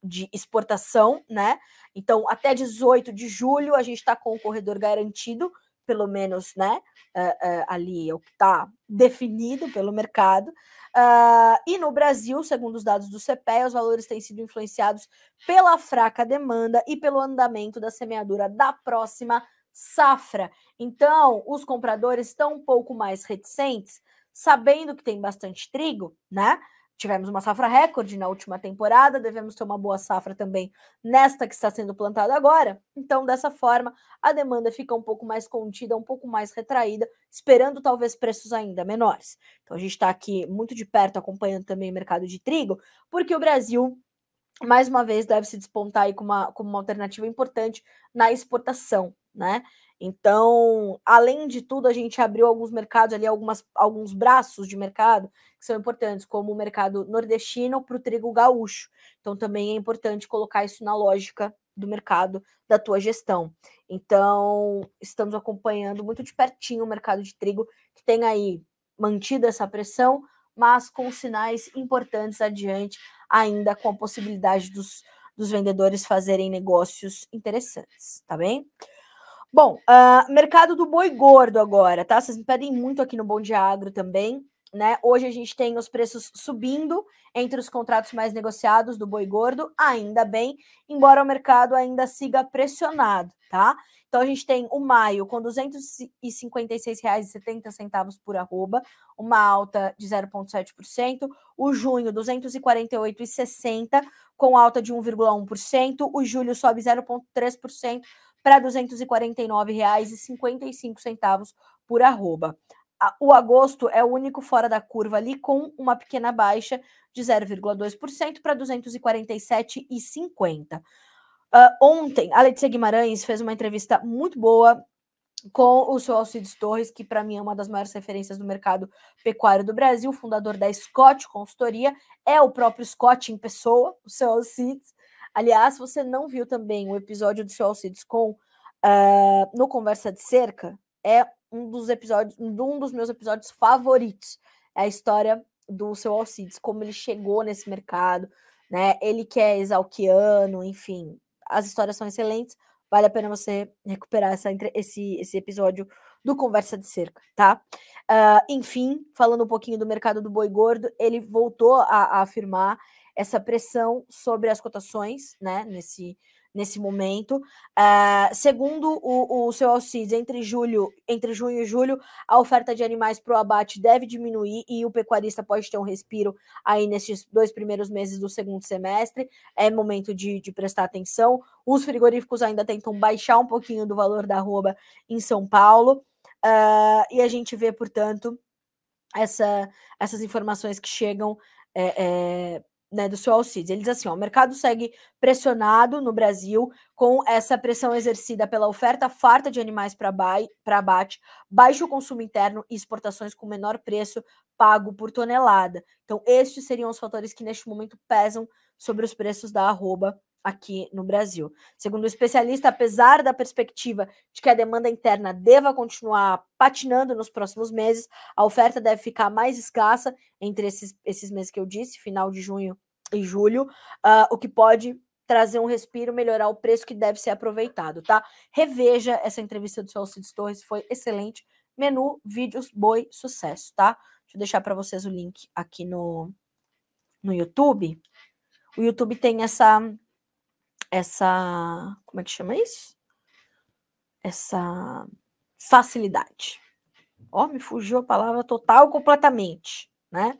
de exportação, né? Então, até 18 de julho, a gente está com o corredor garantido, pelo menos, né? Uh, uh, ali é o que está definido pelo mercado. Uh, e no Brasil, segundo os dados do CPE, os valores têm sido influenciados pela fraca demanda e pelo andamento da semeadura da próxima safra. Então, os compradores estão um pouco mais reticentes, sabendo que tem bastante trigo, né? tivemos uma safra recorde na última temporada, devemos ter uma boa safra também nesta que está sendo plantada agora. Então, dessa forma, a demanda fica um pouco mais contida, um pouco mais retraída, esperando talvez preços ainda menores. Então, a gente está aqui muito de perto acompanhando também o mercado de trigo, porque o Brasil mais uma vez deve se despontar aí como uma, como uma alternativa importante na exportação né? Então, além de tudo, a gente abriu alguns mercados ali, algumas, alguns braços de mercado que são importantes, como o mercado nordestino para o trigo gaúcho. Então, também é importante colocar isso na lógica do mercado da tua gestão. Então, estamos acompanhando muito de pertinho o mercado de trigo, que tem aí mantido essa pressão, mas com sinais importantes adiante, ainda com a possibilidade dos, dos vendedores fazerem negócios interessantes, tá bem? Bom, uh, mercado do boi gordo agora, tá? Vocês me pedem muito aqui no Bom Dia Agro também, né? Hoje a gente tem os preços subindo entre os contratos mais negociados do boi gordo, ainda bem, embora o mercado ainda siga pressionado, tá? Então a gente tem o maio com R$ 256,70 por arroba, uma alta de 0,7%, o junho R$ 248,60 com alta de 1,1%, o julho sobe 0,3% para R$ 249,55 por arroba. O agosto é o único fora da curva ali, com uma pequena baixa de 0,2% para 247,50. Uh, ontem, a Letícia Guimarães fez uma entrevista muito boa com o seu Alcides Torres, que para mim é uma das maiores referências do mercado pecuário do Brasil, fundador da Scott Consultoria, é o próprio Scott em pessoa, o seu Alcides, Aliás, se você não viu também o episódio do seu Alcides com uh, no Conversa de Cerca, é um dos episódios, um dos meus episódios favoritos. É a história do seu Alcides, como ele chegou nesse mercado, né? Ele que é exalquiano, enfim, as histórias são excelentes. Vale a pena você recuperar essa, esse, esse episódio do Conversa de Cerca, tá? Uh, enfim, falando um pouquinho do mercado do boi gordo, ele voltou a, a afirmar essa pressão sobre as cotações, né, nesse, nesse momento. Uh, segundo o, o seu Alcides, entre, julho, entre junho e julho, a oferta de animais para o abate deve diminuir e o pecuarista pode ter um respiro aí nesses dois primeiros meses do segundo semestre. É momento de, de prestar atenção. Os frigoríficos ainda tentam baixar um pouquinho do valor da arroba em São Paulo. Uh, e a gente vê, portanto, essa, essas informações que chegam é, é, né, do seu Alcides. Ele diz assim: ó, o mercado segue pressionado no Brasil com essa pressão exercida pela oferta farta de animais para abate, baixo consumo interno e exportações com menor preço pago por tonelada. Então, estes seriam os fatores que neste momento pesam sobre os preços da arroba aqui no Brasil. Segundo o especialista, apesar da perspectiva de que a demanda interna deva continuar patinando nos próximos meses, a oferta deve ficar mais escassa entre esses, esses meses que eu disse, final de junho e julho, uh, o que pode trazer um respiro, melhorar o preço que deve ser aproveitado, tá? Reveja essa entrevista do Celcides Torres, foi excelente. Menu, vídeos, boi, sucesso, tá? Deixa eu deixar para vocês o link aqui no, no YouTube. O YouTube tem essa essa. Como é que chama isso? Essa facilidade. Ó, oh, me fugiu a palavra total completamente, né?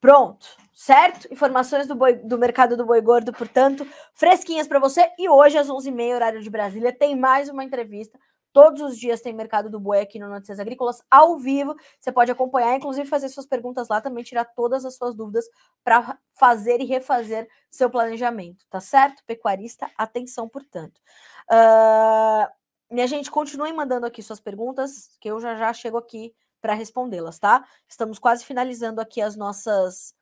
Pronto, certo? Informações do, boi, do mercado do boi gordo, portanto, fresquinhas para você. E hoje, às 11h30, horário de Brasília, tem mais uma entrevista Todos os dias tem mercado do boi aqui no Notícias Agrícolas ao vivo. Você pode acompanhar, inclusive fazer suas perguntas lá, também tirar todas as suas dúvidas para fazer e refazer seu planejamento, tá certo? Pecuarista, atenção, portanto. Uh, minha gente, continue mandando aqui suas perguntas, que eu já já chego aqui para respondê-las, tá? Estamos quase finalizando aqui as nossas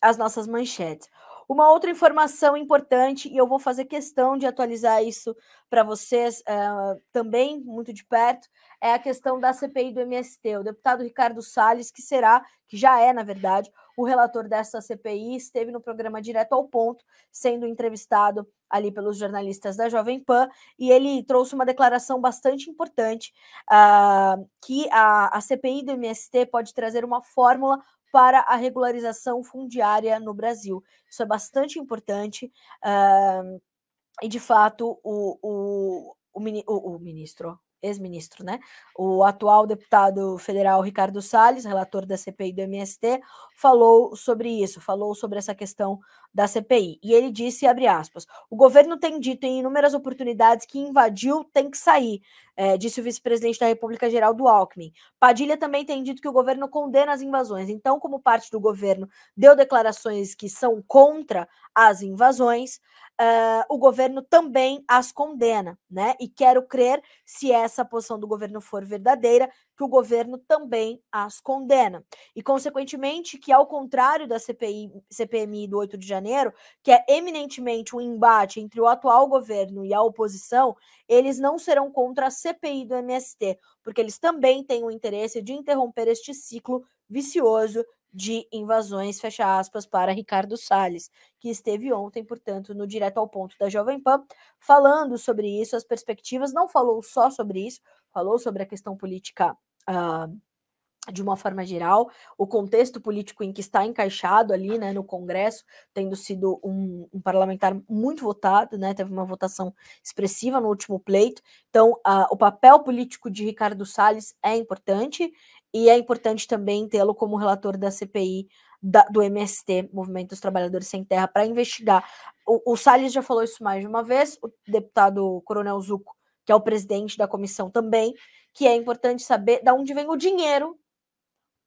as nossas manchetes. Uma outra informação importante, e eu vou fazer questão de atualizar isso para vocês uh, também, muito de perto, é a questão da CPI do MST. O deputado Ricardo Salles, que será, que já é, na verdade, o relator dessa CPI esteve no programa Direto ao Ponto, sendo entrevistado ali pelos jornalistas da Jovem Pan, e ele trouxe uma declaração bastante importante uh, que a, a CPI do MST pode trazer uma fórmula para a regularização fundiária no Brasil. Isso é bastante importante. Uh, e de fato o, o, o, o, ministro, ex-ministro, né? O atual deputado federal Ricardo Salles, relator da CPI do MST, falou sobre isso, falou sobre essa questão da CPI. E ele disse, abre aspas, o governo tem dito em inúmeras oportunidades que invadiu tem que sair, é, disse o vice-presidente da República geral do Alckmin. Padilha também tem dito que o governo condena as invasões. Então, como parte do governo deu declarações que são contra as invasões, uh, o governo também as condena, né? E quero crer, se essa posição do governo for verdadeira, que o governo também as condena. E, consequentemente, que, ao contrário da CPI, CPMI do 8 de janeiro, que é eminentemente um embate entre o atual governo e a oposição, eles não serão contra a CPI do MST, porque eles também têm o interesse de interromper este ciclo vicioso de invasões, fecha aspas, para Ricardo Salles, que esteve ontem, portanto, no Direto ao Ponto da Jovem Pan, falando sobre isso, as perspectivas, não falou só sobre isso, falou sobre a questão política. Uh, de uma forma geral, o contexto político em que está encaixado ali, né, no Congresso, tendo sido um, um parlamentar muito votado, né, teve uma votação expressiva no último pleito, então uh, o papel político de Ricardo Salles é importante e é importante também tê-lo como relator da CPI da, do MST, Movimento dos Trabalhadores Sem Terra, para investigar. O, o Salles já falou isso mais de uma vez, o deputado Coronel Zuco, que é o presidente da comissão também, que é importante saber de onde vem o dinheiro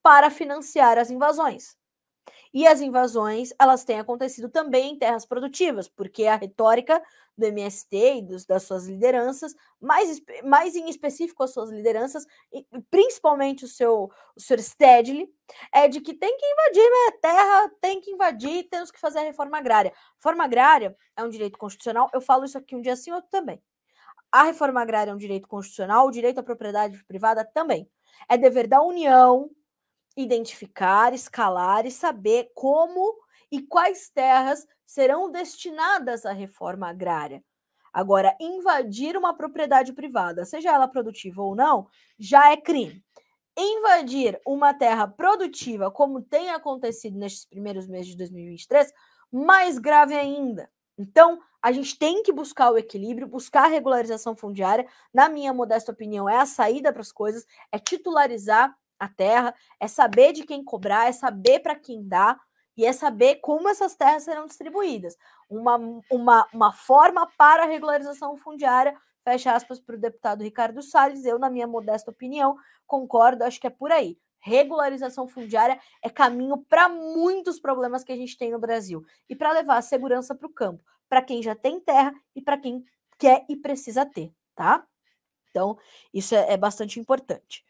para financiar as invasões. E as invasões, elas têm acontecido também em terras produtivas, porque a retórica do MST e dos, das suas lideranças, mais, mais em específico as suas lideranças, e principalmente o seu o Sr. Stedley, é de que tem que invadir a né? terra, tem que invadir, temos que fazer a reforma agrária. Reforma agrária é um direito constitucional, eu falo isso aqui um dia assim outro também. A reforma agrária é um direito constitucional, o direito à propriedade privada também. É dever da União identificar, escalar e saber como e quais terras serão destinadas à reforma agrária. Agora, invadir uma propriedade privada, seja ela produtiva ou não, já é crime. Invadir uma terra produtiva, como tem acontecido nestes primeiros meses de 2023, mais grave ainda. Então, a gente tem que buscar o equilíbrio, buscar a regularização fundiária. Na minha modesta opinião, é a saída para as coisas, é titularizar a terra, é saber de quem cobrar, é saber para quem dá e é saber como essas terras serão distribuídas. Uma, uma, uma forma para a regularização fundiária, fecha aspas para o deputado Ricardo Salles, eu, na minha modesta opinião, concordo, acho que é por aí. Regularização fundiária é caminho para muitos problemas que a gente tem no Brasil e para levar a segurança para o campo, para quem já tem terra e para quem quer e precisa ter, tá? Então, isso é, é bastante importante.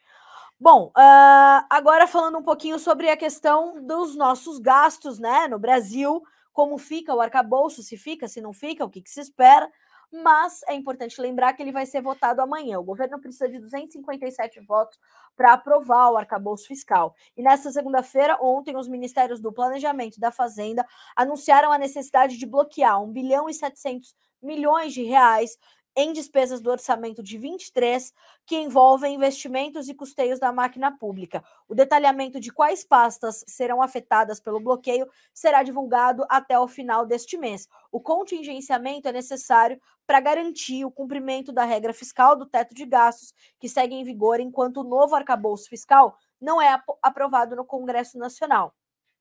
Bom, uh, agora falando um pouquinho sobre a questão dos nossos gastos, né? No Brasil, como fica o arcabouço, se fica, se não fica, o que, que se espera. Mas é importante lembrar que ele vai ser votado amanhã. O governo precisa de 257 votos para aprovar o arcabouço fiscal. E nesta segunda-feira, ontem, os ministérios do Planejamento e da Fazenda anunciaram a necessidade de bloquear 1 bilhão e 700 milhões de reais em despesas do orçamento de 23, que envolvem investimentos e custeios da máquina pública. O detalhamento de quais pastas serão afetadas pelo bloqueio será divulgado até o final deste mês. O contingenciamento é necessário para garantir o cumprimento da regra fiscal do teto de gastos, que segue em vigor enquanto o novo arcabouço fiscal não é aprovado no Congresso Nacional.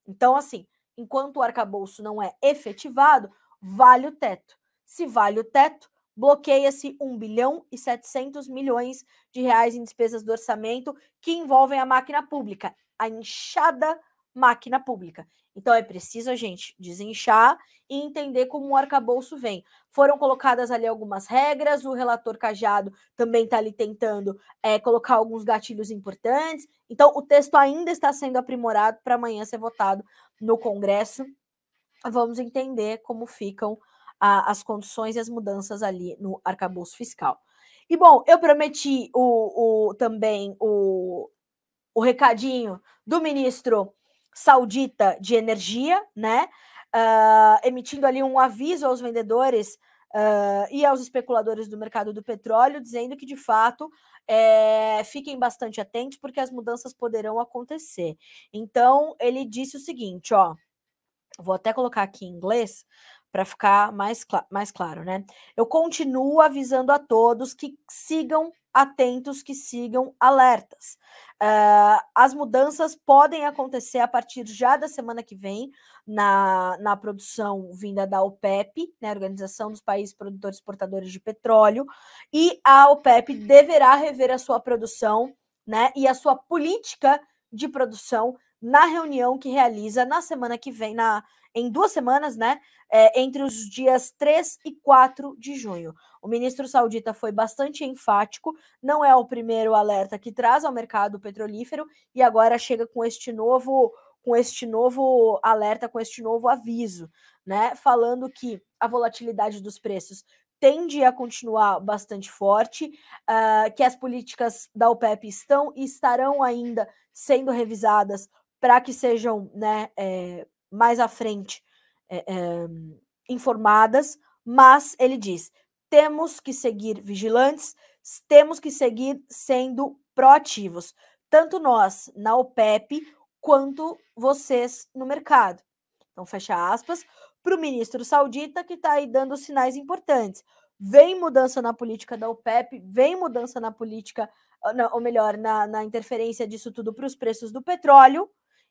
Então, assim, enquanto o arcabouço não é efetivado, vale o teto. Se vale o teto, bloqueia-se 1 bilhão e 700 milhões de reais em despesas do orçamento que envolvem a máquina pública, a inchada máquina pública. Então é preciso a gente desinchar e entender como o arcabouço vem. Foram colocadas ali algumas regras, o relator Cajado também está ali tentando é, colocar alguns gatilhos importantes. Então o texto ainda está sendo aprimorado para amanhã ser votado no Congresso. Vamos entender como ficam a, as condições e as mudanças ali no arcabouço fiscal. E bom, eu prometi o, o também o, o recadinho do ministro saudita de energia, né? Uh, emitindo ali um aviso aos vendedores uh, e aos especuladores do mercado do petróleo, dizendo que de fato é, fiquem bastante atentos porque as mudanças poderão acontecer. Então ele disse o seguinte, ó, vou até colocar aqui em inglês para ficar mais, cl mais claro, né? Eu continuo avisando a todos que sigam atentos, que sigam alertas. Uh, as mudanças podem acontecer a partir já da semana que vem na, na produção vinda da OPEP, né, Organização dos Países Produtores e Exportadores de Petróleo, e a OPEP deverá rever a sua produção né, e a sua política de produção na reunião que realiza na semana que vem, na, em duas semanas, né, é, entre os dias 3 e 4 de junho. O ministro saudita foi bastante enfático, não é o primeiro alerta que traz ao mercado petrolífero e agora chega com este novo com este novo alerta, com este novo aviso, né? Falando que a volatilidade dos preços tende a continuar bastante forte, uh, que as políticas da OPEP estão e estarão ainda sendo revisadas para que sejam né, é, mais à frente é, informadas, mas ele diz: temos que seguir vigilantes, temos que seguir sendo proativos, tanto nós na OPEP quanto vocês no mercado. Então, fecha aspas, para o ministro saudita que está aí dando sinais importantes. Vem mudança na política da OPEP, vem mudança na política, ou melhor, na, na interferência disso tudo para os preços do petróleo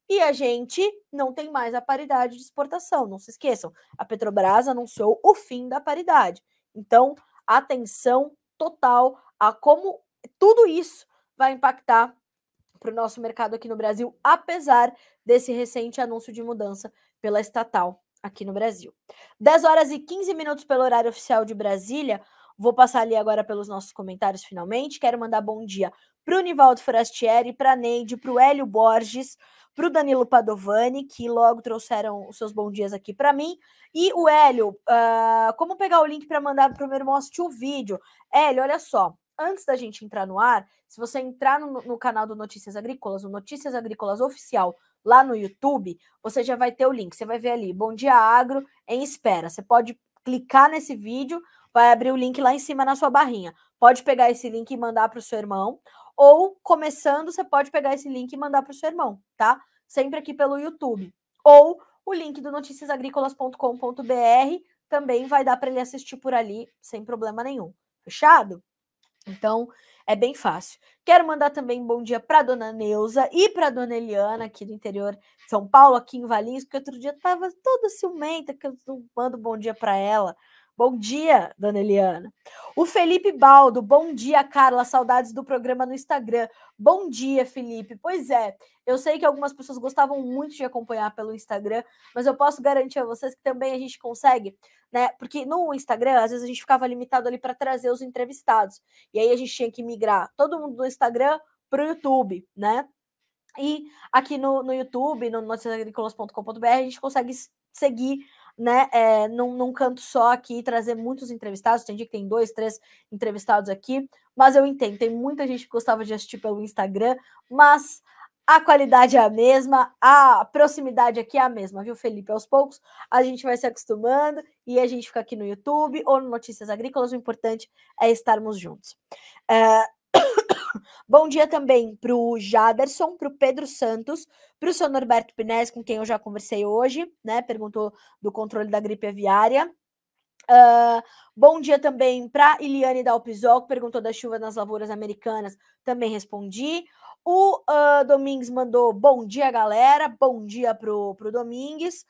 e a gente não tem mais a paridade de exportação. Não se esqueçam, a Petrobras anunciou o fim da paridade. Então, atenção total a como tudo isso vai impactar para o nosso mercado aqui no Brasil, apesar desse recente anúncio de mudança pela estatal aqui no Brasil. 10 horas e 15 minutos pelo horário oficial de Brasília. Vou passar ali agora pelos nossos comentários finalmente. Quero mandar bom dia para o Nivaldo Forastieri, para Neide, para o Hélio Borges, para o Danilo Padovani, que logo trouxeram os seus bons dias aqui para mim. E o Hélio, uh, como pegar o link para mandar para o meu irmão assistir o vídeo? Hélio, olha só. Antes da gente entrar no ar, se você entrar no, no canal do Notícias Agrícolas, o Notícias Agrícolas Oficial, lá no YouTube, você já vai ter o link. Você vai ver ali, Bom Dia Agro em Espera. Você pode clicar nesse vídeo, vai abrir o link lá em cima na sua barrinha. Pode pegar esse link e mandar para o seu irmão, ou começando, você pode pegar esse link e mandar para o seu irmão, tá? Sempre aqui pelo YouTube. Ou o link do noticiasagricolas.com.br também vai dar para ele assistir por ali sem problema nenhum. Fechado? Então, é bem fácil. Quero mandar também bom dia para dona Neuza e para dona Eliana, aqui do interior de São Paulo, aqui em Valinhos, porque outro dia tava toda ciumenta que eu não mando bom dia para ela. Bom dia, dona Eliana. O Felipe Baldo, bom dia, Carla. Saudades do programa no Instagram. Bom dia, Felipe. Pois é, eu sei que algumas pessoas gostavam muito de acompanhar pelo Instagram, mas eu posso garantir a vocês que também a gente consegue, né? Porque no Instagram, às vezes a gente ficava limitado ali para trazer os entrevistados. E aí a gente tinha que migrar todo mundo do Instagram para o YouTube, né? E aqui no, no YouTube, no noticiasagricolas.com.br, a gente consegue seguir né, é, num, num canto só aqui trazer muitos entrevistados. Tem dia que tem dois, três entrevistados aqui, mas eu entendo, tem muita gente que gostava de assistir pelo Instagram, mas a qualidade é a mesma, a proximidade aqui é a mesma, viu, Felipe? Aos poucos a gente vai se acostumando e a gente fica aqui no YouTube ou no Notícias Agrícolas. O importante é estarmos juntos. É, Bom dia também para o Jaderson, para o Pedro Santos, para o seu Norberto Pines, com quem eu já conversei hoje, né? Perguntou do controle da gripe aviária. Uh, bom dia também para Iliane Dalpisol, que perguntou da chuva nas lavouras americanas, também respondi. O uh, Domingues mandou bom dia, galera, bom dia pro, pro Domingues.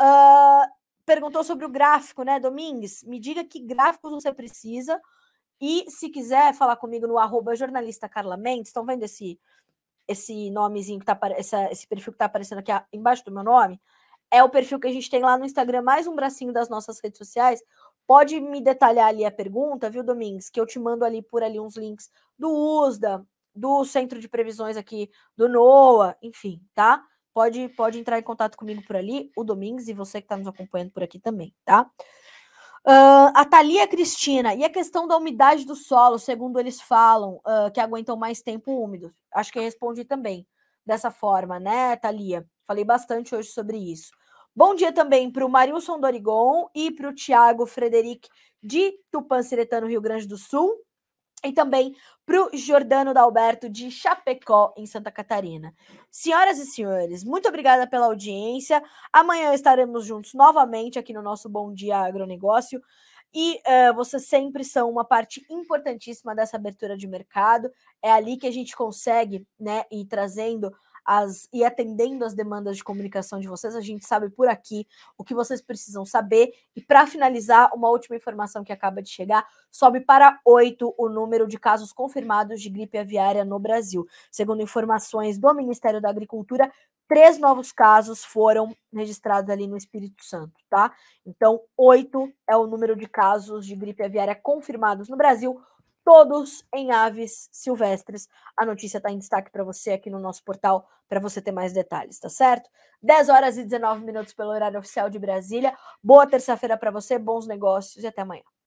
Uh, perguntou sobre o gráfico, né, Domingues? Me diga que gráficos você precisa e se quiser falar comigo no arroba jornalista Carla Mendes, estão vendo esse, esse nomezinho que tá essa, esse perfil que tá aparecendo aqui embaixo do meu nome? É o perfil que a gente tem lá no Instagram, mais um bracinho das nossas redes sociais. Pode me detalhar ali a pergunta, viu, Domingues? Que eu te mando ali por ali uns links do USDA, do Centro de Previsões aqui, do NOAA, enfim, tá? Pode, pode entrar em contato comigo por ali, o Domingues e você que está nos acompanhando por aqui também, tá? Uh, a Thalia Cristina, e a questão da umidade do solo, segundo eles falam, uh, que aguentam mais tempo úmido. Acho que eu respondi também dessa forma, né, Thalia? Falei bastante hoje sobre isso. Bom dia também para o Marilson Dorigon e para o Tiago Frederic de Tupanciretá, no Rio Grande do Sul e também para o Jordano Dalberto de Chapecó, em Santa Catarina. Senhoras e senhores, muito obrigada pela audiência. Amanhã estaremos juntos novamente aqui no nosso Bom Dia Agronegócio. E uh, vocês sempre são uma parte importantíssima dessa abertura de mercado. É ali que a gente consegue né, ir trazendo as, e atendendo às demandas de comunicação de vocês. A gente sabe por aqui o que vocês precisam saber. E para finalizar, uma última informação que acaba de chegar: sobe para 8 o número de casos confirmados de gripe aviária no Brasil. Segundo informações do Ministério da Agricultura, três novos casos foram registrados ali no Espírito Santo, tá? Então, oito é o número de casos de gripe aviária confirmados no Brasil todos em aves silvestres. A notícia está em destaque para você aqui no nosso portal, para você ter mais detalhes, tá certo? 10 horas e 19 minutos pelo horário oficial de Brasília. Boa terça-feira para você, bons negócios e até amanhã.